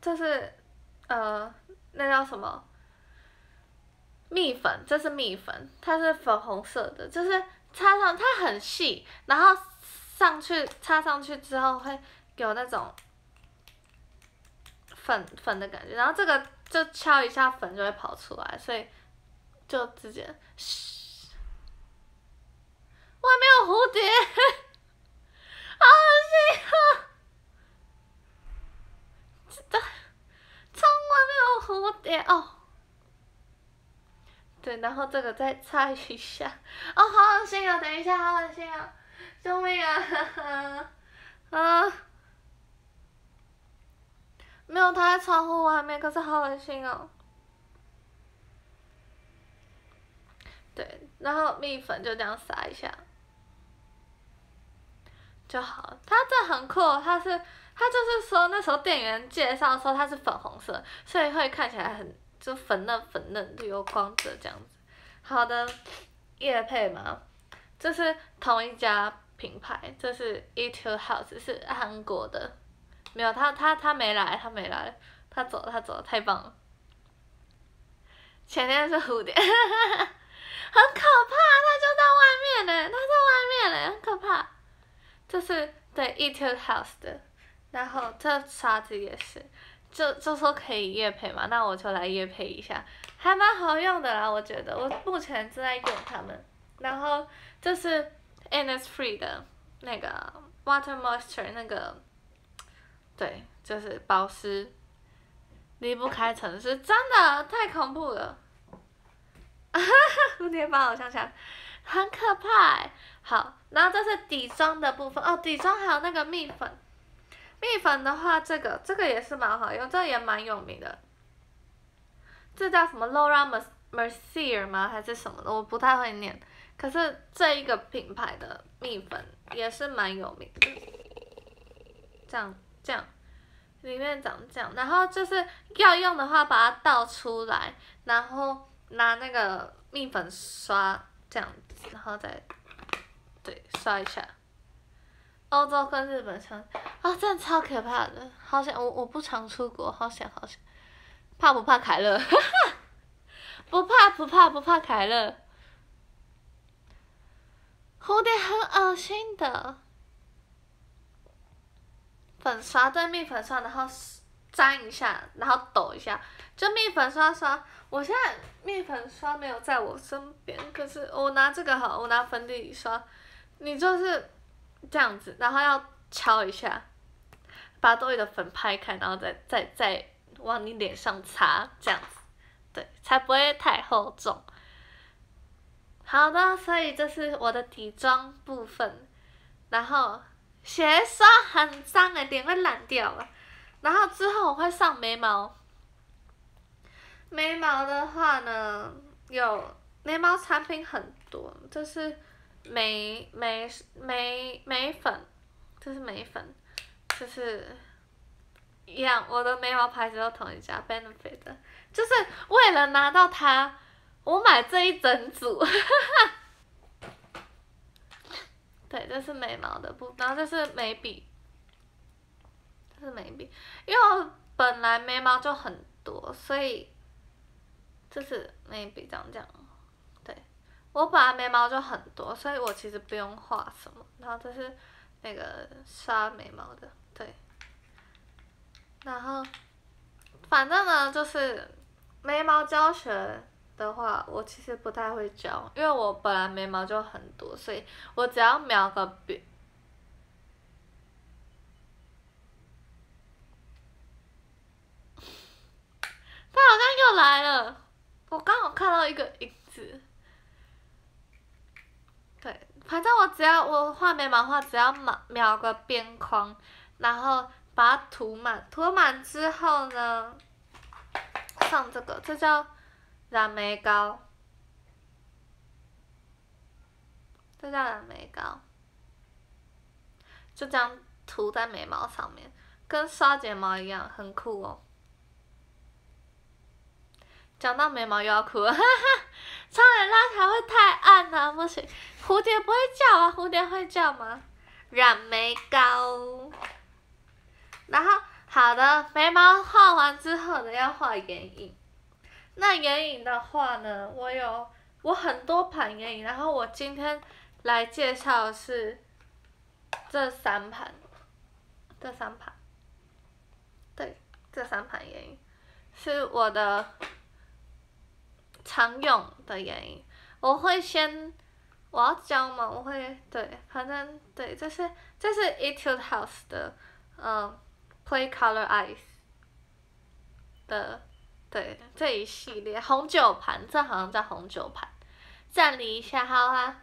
Speaker 1: 这是呃，那叫什么？蜜粉，这是蜜粉，它是粉红色的，就是擦上它很细，然后上去擦上去之后会。有那种粉粉的感觉，然后这个就敲一下，粉就会跑出来，所以就直接，外面有蝴蝶，好恶心啊！这，窗外没有蝴蝶哦。对，然后这个再擦一下，哦，好恶心啊！等一下，好恶心啊！救命啊！啊。没有，他在窗户外面，可是好恶心哦。对，然后蜜粉就这样撒一下，就好。它这很酷，它是它就是说那时候店员介绍说它是粉红色，所以会看起来很就粉嫩粉嫩，就有光泽这样子。好的，叶配吗？这是同一家品牌，这是 E Two House，是韩国的。没有他，他他没来，他没来，他走他做太棒了。前天是蝴蝶，很可怕，他就在外面嘞，他在外面嘞，很可怕。就是对 e t u d e House 的，然后这沙子也是，就就说可以夜配嘛，那我就来夜配一下，还蛮好用的啦，我觉得我目前正在用他们，然后就是 N S Free 的那个 Water Moisture 那个。对，就是保湿，离不开城市，真的太恐怖了。蝴哈哈，把我想想，很可怕。好，然后这是底妆的部分哦，底妆还有那个蜜粉。蜜粉的话，这个这个也是蛮好用，这也蛮有名的。这叫什么？Laura Merc Mercier 吗？还是什么的？我不太会念。可是这一个品牌的蜜粉也是蛮有名的。这样。这样，里面长这样，然后就是要用的话，把它倒出来，然后拿那个蜜粉刷这样，子，然后再，对，刷一下。欧洲跟日本相，啊，真的超可怕的，好想我我不常出国，好想好想。怕不怕凯乐？不怕不怕不怕凯乐。蝴蝶很恶心的。粉刷对蜜粉刷，然后沾一下，然后抖一下，就蜜粉刷刷。我现在蜜粉刷没有在我身边，可是我拿这个哈，我拿粉底刷，你就是这样子，然后要敲一下，把多余的粉拍开，然后再再再往你脸上擦，这样子，对，才不会太厚重。好的，所以这是我的底妆部分，然后。鞋刷很脏的，点会烂掉了。然后之后我会上眉毛。眉毛的话呢，有眉毛产品很多，就是眉眉眉眉粉，就是眉粉，就是。一样，我的眉毛牌子都同一家，Benefit，就是为了拿到它，我买这一整组。对，这是眉毛的分，然后这是眉笔，这是眉笔，因为本来眉毛就很多，所以这是眉笔，这样讲。对，我本来眉毛就很多，所以我其实不用画什么。然后这是那个刷眉毛的，对。然后，反正呢，就是眉毛教学。的话，我其实不太会教，因为我本来眉毛就很多，所以我只要描个边。他好像又来了，我刚好看到一个影子。对，反正我只要我画眉毛画，只要描描个边框，然后把它涂满，涂满之后呢，上这个，这叫。染眉膏，这叫染眉膏，就这样涂在眉毛上面，跟刷睫毛一样，很酷哦。讲到眉毛又要哭，了，哈哈！窗帘那条会太暗了。不行。蝴蝶不会叫啊？蝴蝶会叫吗？染眉膏。然后，好的，眉毛画完之后呢，要画眼影。那眼影的话呢？我有我很多盘眼影，然后我今天来介绍是这三盘，这三盘，对，这三盘眼影是我的常用的眼影。我会先，我要教嘛，我会对，反正对，这是这是 Etude House 的，呃，Play Color Eyes 的。对这一系列红酒盘，这好像叫红酒盘，站立一下好啊，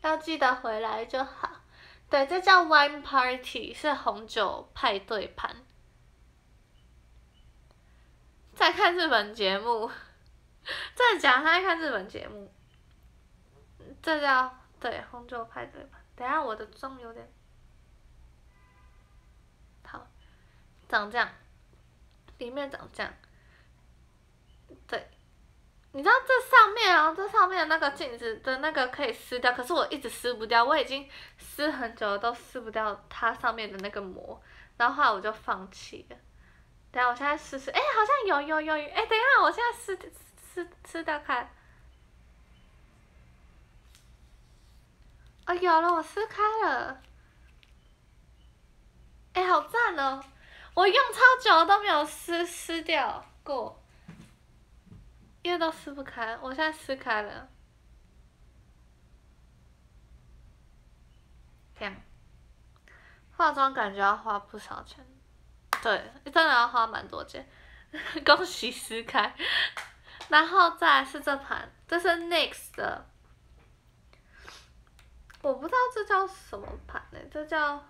Speaker 1: 要记得回来就好。对，这叫 wine party，是红酒派对盘。在看日本节目，在讲他在看日本节目，这叫对红酒派对盘。等下我的妆有点好，长这样。里面长这样，对，你知道这上面啊，这上面那个镜子的那个可以撕掉，可是我一直撕不掉，我已经撕很久了都撕不掉它上面的那个膜，然后后来我就放弃了。等下我现在试试，哎，好像有有有有，哎，等一下，我现在撕撕撕撕打开。哎有了，我撕开了。哎，好赞哦！我用超久都没有撕撕掉过，因为都撕不开。我现在撕开了，样，化妆感觉要花不少钱，对，真的要花蛮多钱。恭喜撕开，然后再是这盘，这是 Nyx 的，我不知道这叫什么盘嘞，这叫。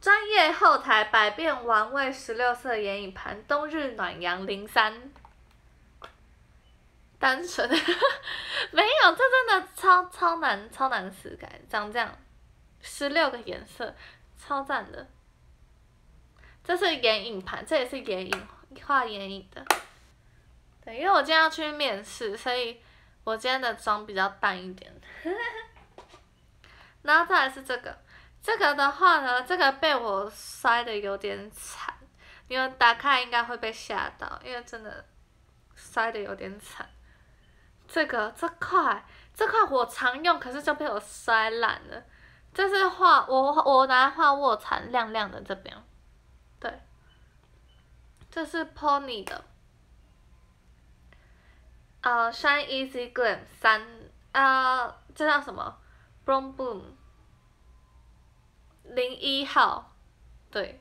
Speaker 1: 专业后台百变玩味十六色眼影盘冬日暖阳零三，单纯，没有这真的超超难超难撕开，长这样，十六个颜色，超赞的，这是眼影盘，这也是眼影，画眼影的，对，因为我今天要去面试，所以我今天的妆比较淡一点，然后再来是这个。这个的话呢，这个被我摔的有点惨，你们打开应该会被吓到，因为真的摔的有点惨。这个这块这块我常用，可是就被我摔烂了。这是画我我拿画卧蚕亮亮的这边，对，这是 Pony 的，呃 s i n Easy g l a n 三呃，这叫什么？Boom Boom。零一号，对，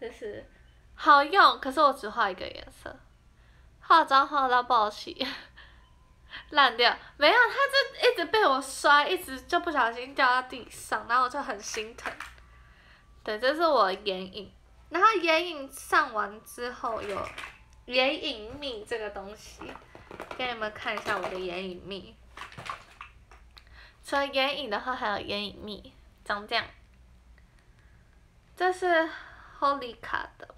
Speaker 1: 就是好用，可是我只画一个颜色，化妆化到不好起，烂掉，没有，它就一直被我摔，一直就不小心掉到地上，然后我就很心疼。对，这是我眼影，然后眼影上完之后有眼影蜜这个东西，给你们看一下我的眼影蜜。除了眼影的话，还有眼影蜜，长这样。这是 Holy 卡的，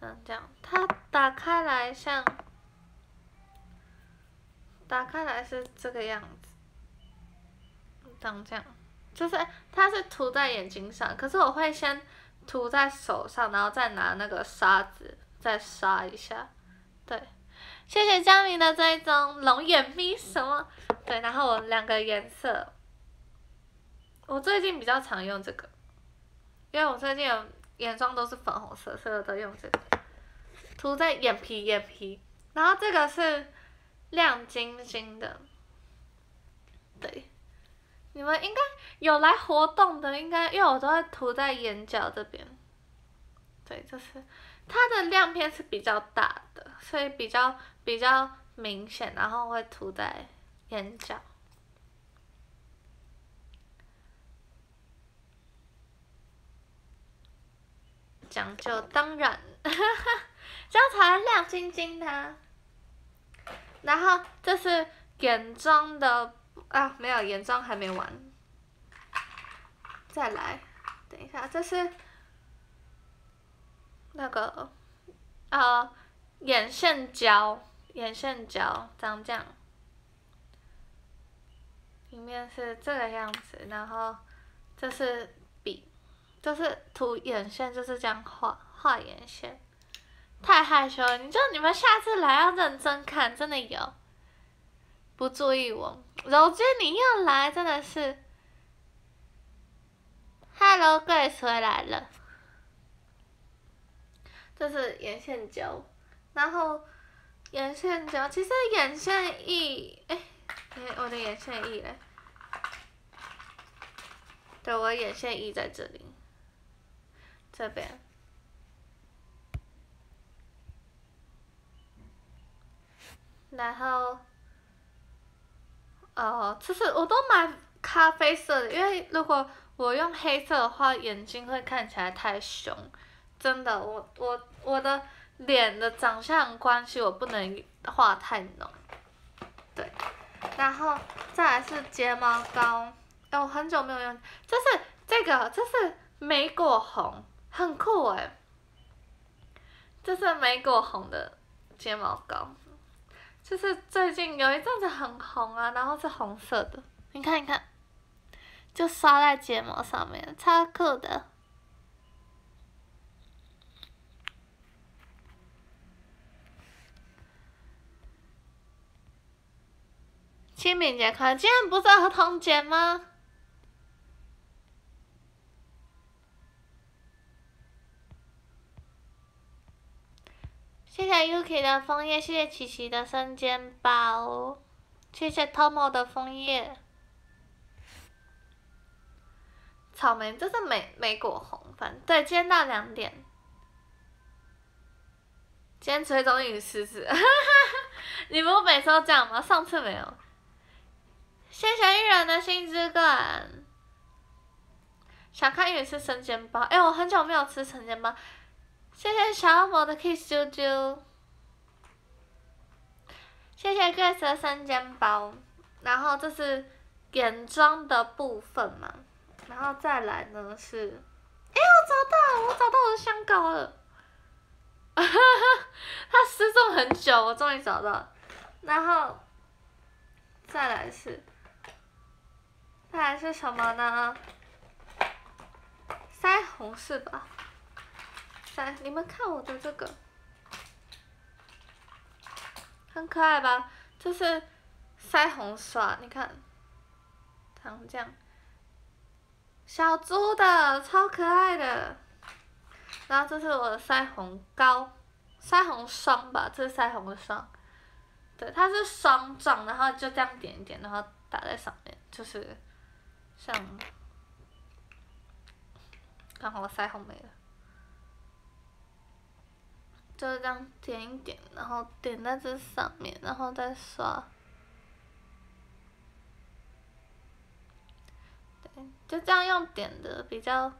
Speaker 1: 嗯，这样，它打开来像，打开来是这个样子，长这样，就是它是涂在眼睛上，可是我会先涂在手上，然后再拿那个刷子再刷一下，对，谢谢佳明的这一种龙眼蜜什么，对，然后两个颜色。我最近比较常用这个，因为我最近眼妆都是粉红色，所以我都用这个涂在眼皮，眼皮。然后这个是亮晶晶的，对。你们应该有来活动的，应该因为我都会涂在眼角这边。对，就是它的亮片是比较大的，所以比较比较明显，然后会涂在眼角。讲究当然，哈哈，这样才能亮晶晶呢。然后这是眼妆的啊，没有眼妆还没完。再来，等一下，这是，那个，呃，眼线胶，眼线胶长这样，里面是这个样子，然后，这是。就是涂眼线，就是这样画画眼线，太害羞了。你就你们下次来要认真看，真的有不注意我。柔君，你又来，真的是，Hello，贵嘴来了。就是眼线胶，然后眼线胶，其实眼线液，哎哎，我的眼线液嘞？对，我眼线液在这里。这边。然后，哦，其是我都买咖啡色的，因为如果我用黑色的话，眼睛会看起来太凶。真的，我我我的脸的长相关系，我不能画太浓。对，然后再来是睫毛膏，我很久没有用，就是这个，就是玫果红。很酷的，这是玫果红的睫毛膏，就是最近有一阵子很红啊，然后是红色的，你看一看，就刷在睫毛上面，超酷的。明节快乐！今天不是儿童节吗？谢谢 Yuki 的枫叶，谢谢琪琪的生煎包，谢谢 t o m o 的枫叶，草莓这是美美果红，反正对，今天到两点，今天追踪饮食史，你不每次都这样吗？上次没有，谢谢玉人的新之冠。想看一是生煎包，哎，我很久没有吃生煎包。谢谢小宝的 kiss，啾啾。谢谢 Grace 的三件包，然后这是眼妆的部分嘛，然后再来呢是，哎，我找到，我找到我的香膏了。哈哈哈，它失踪很久，我终于找到。然后，再来是，再来是什么呢？腮红是吧？你们看我的这个，很可爱吧？这是腮红刷，你看，长这样，小猪的，超可爱的。然后这是我的腮红膏，腮红霜吧？这是腮红的霜。对，它是霜状，然后就这样点一点，然后打在上面，就是，像，刚好我腮红没了。就这样点一点，然后点在这上面，然后再刷。就这样用点的比较。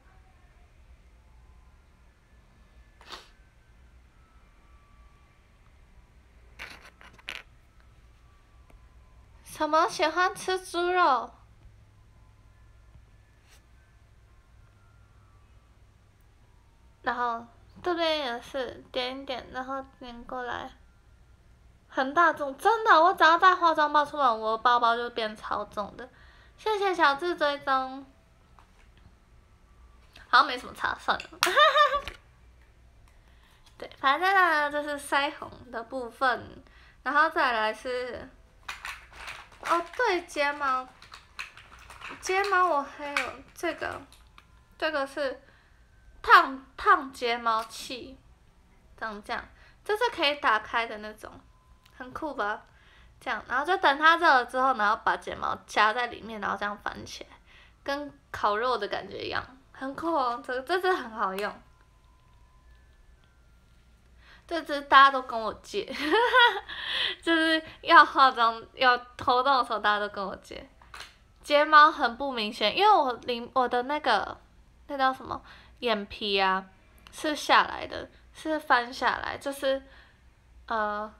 Speaker 1: 什么喜欢吃猪肉？然后。这边也是点一点，然后点过来，很大众，真的，我只要带化妆包出门，我的包包就变超重的。谢谢小智追踪，好像没什么差，算了。对，反正呢，这是腮红的部分，然后再来是，哦对，睫毛，睫毛我还有这个，这个是。烫烫睫毛器，长这样，就是可以打开的那种，很酷吧？这样，然后就等它热了之后，然后把睫毛夹在里面，然后这样翻起来，跟烤肉的感觉一样，很酷哦！这个这支很好用，这支大家都跟我借，就 是要化妆要偷东的时候，大家都跟我借。睫毛很不明显，因为我领我的那个那叫什么？眼皮啊，是下来的，是翻下来，就是，呃，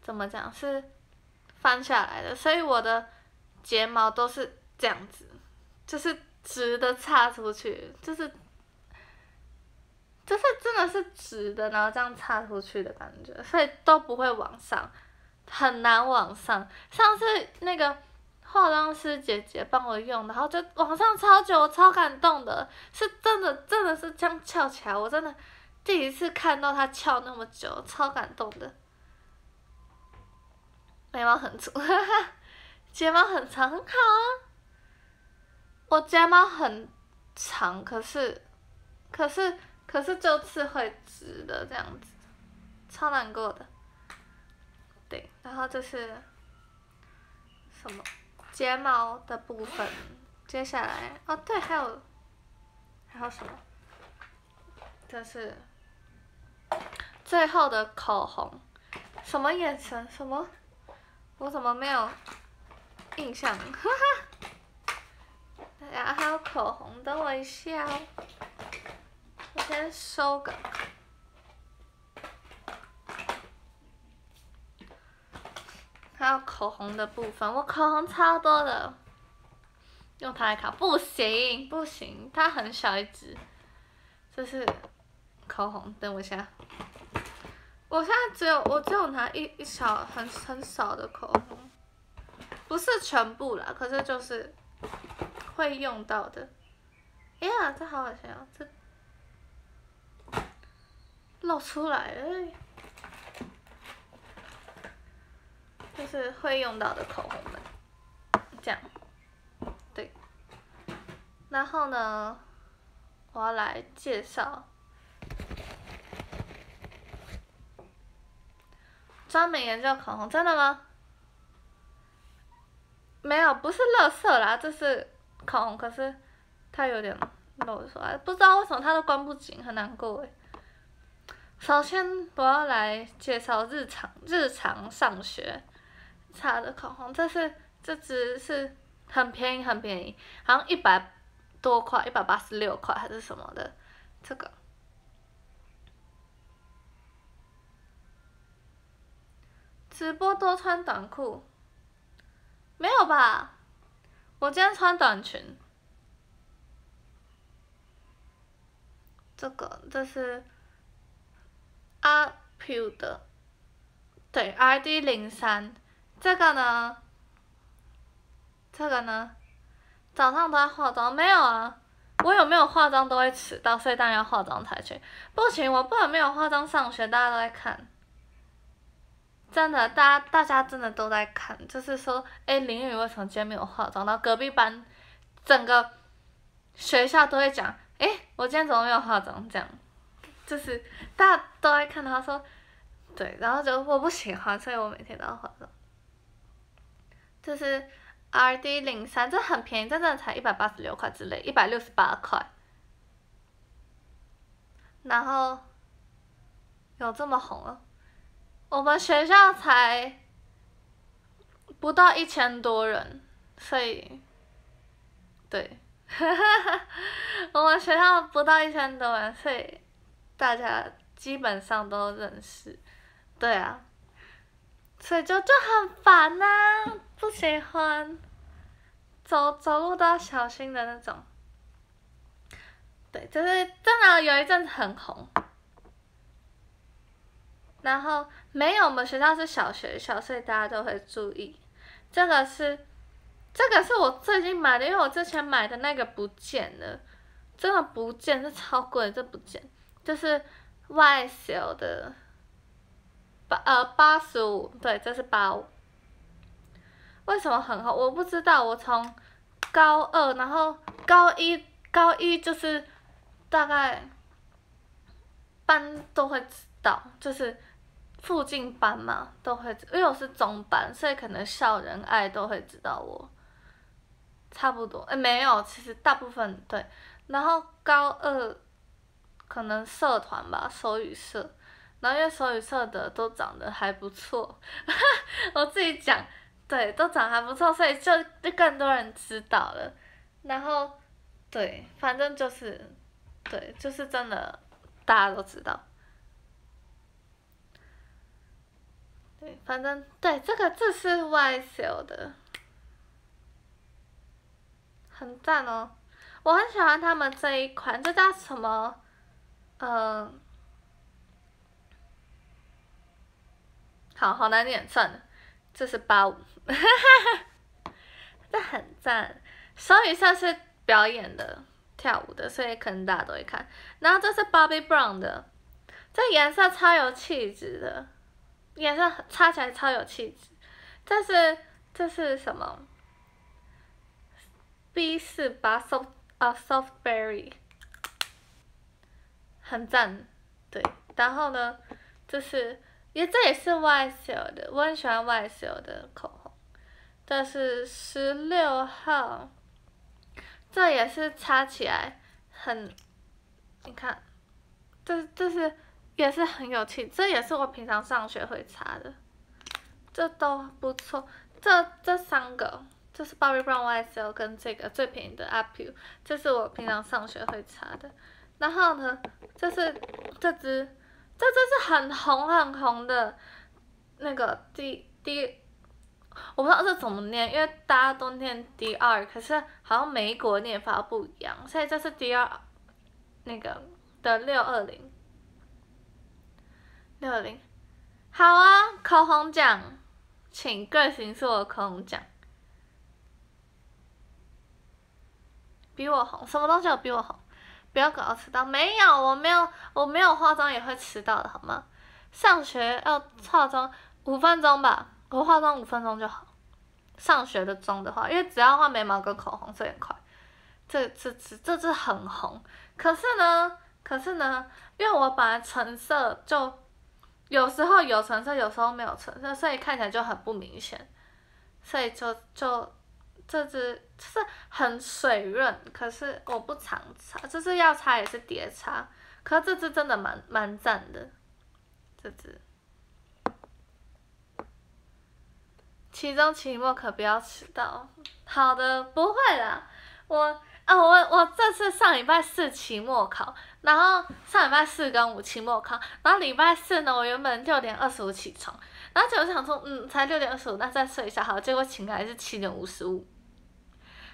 Speaker 1: 怎么讲是翻下来的，所以我的睫毛都是这样子，就是直的插出去，就是就是真的是直的，然后这样插出去的感觉，所以都不会往上，很难往上。上次那个。化妆师姐姐帮我用，然后就网上超久，我超感动的，是真的，真的是这样翘起来，我真的第一次看到它翘那么久，超感动的。眉毛很粗，哈哈，睫毛很长，很好啊。我睫毛很长，可是，可是，可是就是会直的这样子，超难过的。对，然后就是，什么？睫毛的部分，接下来，哦对，还有，还有什么？这是最后的口红，什么眼神？什么？我怎么没有印象？哈哈。然后口红，等我一下哦。我先收个。还有口红的部分，我口红超多的，用它来卡不行不行，它很小一支，这是口红。等我一下，我现在只有我只有拿一一小很很少的口红，不是全部啦，可是就是会用到的。哎呀，这好好笑，这露出来了。就是会用到的口红们，这样，对，然后呢，我要来介绍，专门研究口红，真的吗？没有，不是乐色啦，这是口红，可是它有点露出来，不知道为什么它都关不紧，很难过哎。首先，我要来介绍日常日常上学。差的口红，这是这支是很便宜，很便宜，好像一百多块，一百八十六块还是什么的，这个。直播多穿短裤。没有吧？我今天穿短裙。这个这是，阿飘的，对，ID 零三。这个呢，这个呢，早上都在化妆没有啊？我有没有化妆都会迟到，所以当然要化妆才去。不行，我不能没有化妆上学，大家都在看。真的，大家大家真的都在看，就是说，哎，林雨为什么今天没有化妆？到隔壁班，整个学校都会讲，哎，我今天怎么没有化妆？这样，就是大家都在看，他说，对，然后就我不喜欢，所以我每天都要化妆。就是 R D 零三，这很便宜，这阵才一百八十六块之类，一百六十八块。然后有这么红？我们学校才不到一千多人，所以对，我们学校不到一千多人，所以大家基本上都认识，对啊，所以就就很烦呐。不喜欢，走走路都要小心的那种。对，就是真的有一阵子很红。然后没有，我们学校是小学校，所以大家都会注意。这个是，这个是我最近买的，因为我之前买的那个不见了，真的不见，是超贵这不见，就是 YSL 的，八呃八十五，对，这是五。为什么很好？我不知道。我从高二，然后高一，高一就是大概班都会知道，就是附近班嘛，都会因为我是中班，所以可能校人爱都会知道我。差不多哎，没有，其实大部分对。然后高二可能社团吧，手语社。然后因为手语社的都长得还不错，我自己讲。对，都长还不错，所以就就更多人知道了。然后，对，反正就是，对，就是真的，大家都知道。对，反正对这个这是 YSL 的，很赞哦！我很喜欢他们这一款，这叫什么？嗯，好好难念，算了。这是八五，哈哈哈，这很赞。所以算是表演的，跳舞的，所以可能大家都会看。然后这是 b o b b i Brown 的，这颜色超有气质的，颜色擦起来超有气质。这是这是什么？B 四八 Soft，啊 Soft Berry，很赞。对，然后呢，这是也这也是 YSL 的，我很喜欢 YSL 的口。这是十六号，这也是擦起来很，你看，这这是也是很有趣，这也是我平常上学会擦的，这都不错，这这三个，这是 b o b b y Brown YSL 跟这个最便宜的 UPU，这是我平常上学会擦的，然后呢，这是这只，这只是很红很红的，那个第第我不知道这怎么念，因为大家都念 d 二，可是好像美国念法不一样，所以这是 d 二，那个的六二零，六二零，好啊，口红奖，请行是我的口红奖，比我红，什么东西要比我红？不要搞我迟到，没有，我没有，我没有化妆也会迟到的，好吗？上学要化妆五分钟吧。我化妆五分钟就好。上学的妆的话，因为只要画眉毛跟口红，所以快。这这支这支很红，可是呢，可是呢，因为我本来唇色就有时候有唇色，有时候没有唇色，所以看起来就很不明显。所以就就这支是很水润，可是我不常擦，就支要擦也是叠擦，可是这支真的蛮蛮赞的，这支。期中、期末可不要迟到。好的，不会啦。我，啊，我我这次上礼拜四期末考，然后上礼拜四跟五期末考，然后礼拜四呢，我原本六点二十五起床，然后就想说，嗯，才六点二十五，那再睡一下好，结果起来是七点五十五。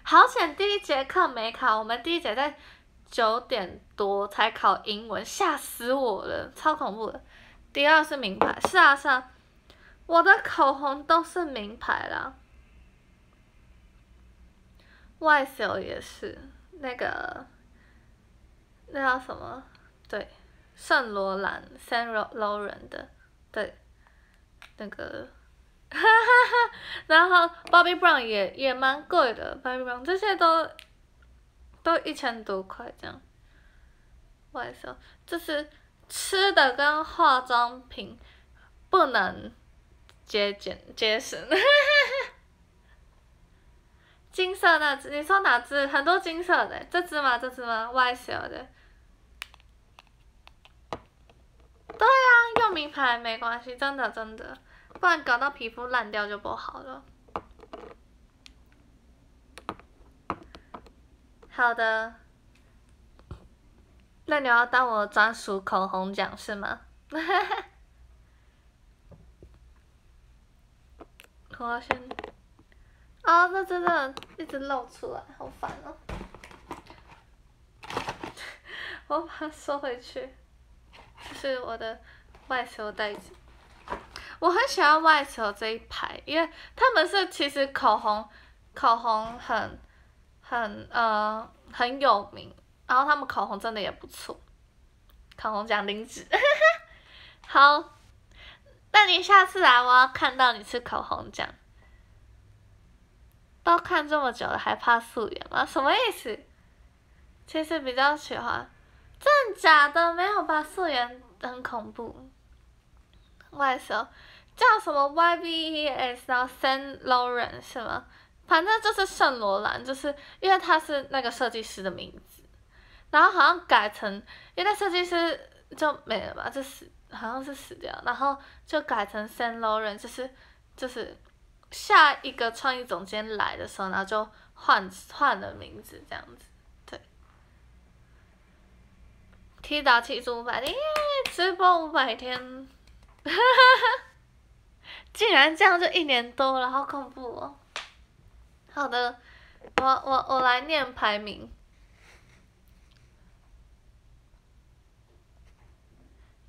Speaker 1: 好险，第一节课没考，我们第一节在九点多才考英文，吓死我了，超恐怖的。第二是名牌，是啊，是啊。我的口红都是名牌啦，YSL 也是，那个，那叫什么？对，圣罗兰 s a 柔 n Laurent） 的，对，那个，然后 Bobby Brown 也也蛮贵的，Bobby Brown 这些都，都一千多块这样，YSL 就是吃的跟化妆品不能。节俭节省，金色那只，你说哪只？很多金色的，这只吗？这只吗？y s l 的。对啊，用名牌没关系，真的真的，不然搞到皮肤烂掉就不好了。好的。那你要当我专属口红奖是吗？好啊！先，啊，那真的一直露出来，好烦哦！我把它收回去。这是我的外球袋子。我很喜欢外球这一排，因为他们是其实口红，口红很，很呃很有名，然后他们口红真的也不错。口红讲领子，好。那你下次来我要看到你吃口红酱，都看这么久了还怕素颜吗？什么意思？其实比较喜欢，真的假的没有吧？素颜很恐怖。我也是，叫什么 YVES 后 Saint Laurent 是吗？反正就是圣罗兰，就是因为他是那个设计师的名字，然后好像改成因为那设计师就没了吧，就是。好像是死掉，然后就改成 s a n Laurent，就是就是下一个创意总监来的时候，然后就换换了名字这样子，对。t 打起十五百天，直播五百天，竟然这样就一年多了，好恐怖哦！好的，我我我来念排名。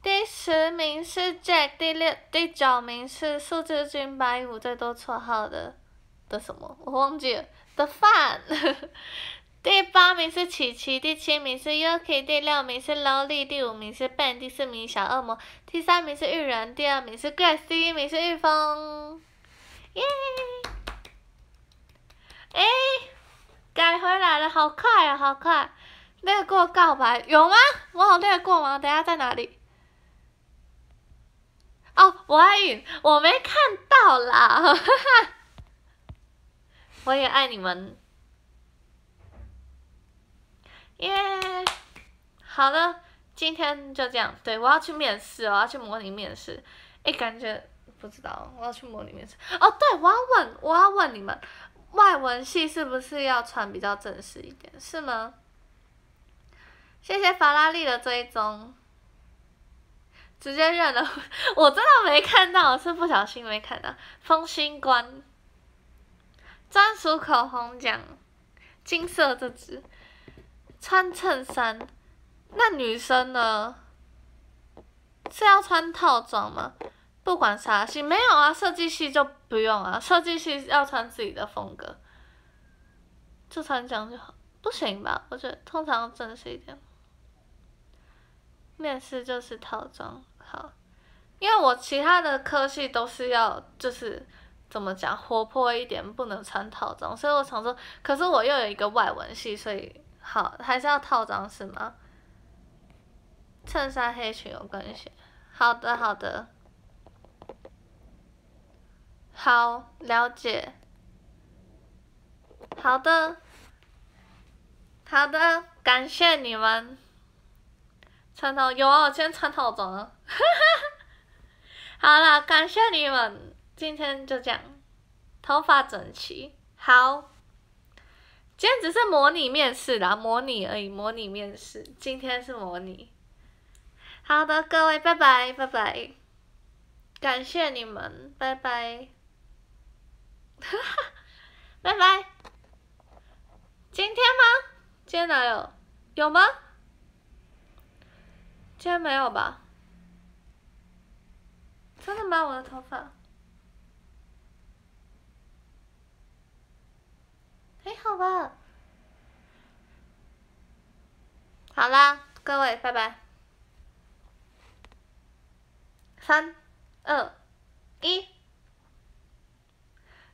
Speaker 1: 第十名是 Jack，第六第九名是数字君，八一五最多绰号的的什么？我忘记了。The f n 第八名是琪琪，第七名是 Yuki，第六名是 l o l y 第五名是 Ben，第四名小恶魔，第三名是玉然，第二名是 Grace，第一名是玉峰。耶！诶，改回来了，好快啊，好快！略过告白有吗？我讲略过吗？等下在哪里？哦，我爱你我没看到啦，哈哈。我也爱你们，耶！好的，今天就这样。对我要去面试，我要去模拟面试。哎，感觉不知道，我要去模拟面试。哦，对，我要问，我要问你们，外文系是不是要穿比较正式一点？是吗？谢谢法拉利的追踪。直接认了，我真的没看到，是不小心没看到。风星官专属口红奖，金色这支。穿衬衫，那女生呢？是要穿套装吗？不管啥系，没有啊，设计系就不用啊，设计系要穿自己的风格。就穿这样就好，不行吧？我觉得通常正式一点。面试就是套装好，因为我其他的科系都是要，就是怎么讲活泼一点，不能穿套装，所以我想说，可是我又有一个外文系，所以好还是要套装是吗？衬衫黑裙有关系，好的好的，好了解，好的，好的，感谢你们。穿套有啊，今天穿套装哈哈。好了，感谢你们，今天就这样，头发整齐，好。今天只是模拟面试啦，模拟而已，模拟面试。今天是模拟。好的，各位，拜拜，拜拜。感谢你们，拜拜。哈哈，拜拜。今天吗？今天哪有？有吗？今天没有吧？真的吗？我的头发。还好吧。好啦，各位，拜拜。三，二，一。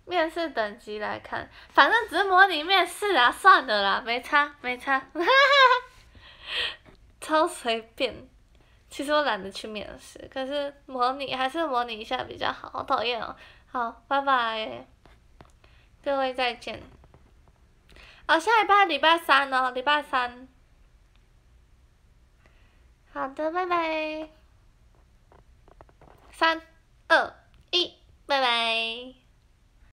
Speaker 1: 面试等级来看，反正只模拟面试啊，算的啦，没差，没差，超随便。其实我懒得去面试，可是模拟还是模拟一下比较好。我讨厌哦，好，拜拜，各位再见。啊，下礼拜礼拜三哦，礼拜三。好的，拜拜。三、二、一，拜拜。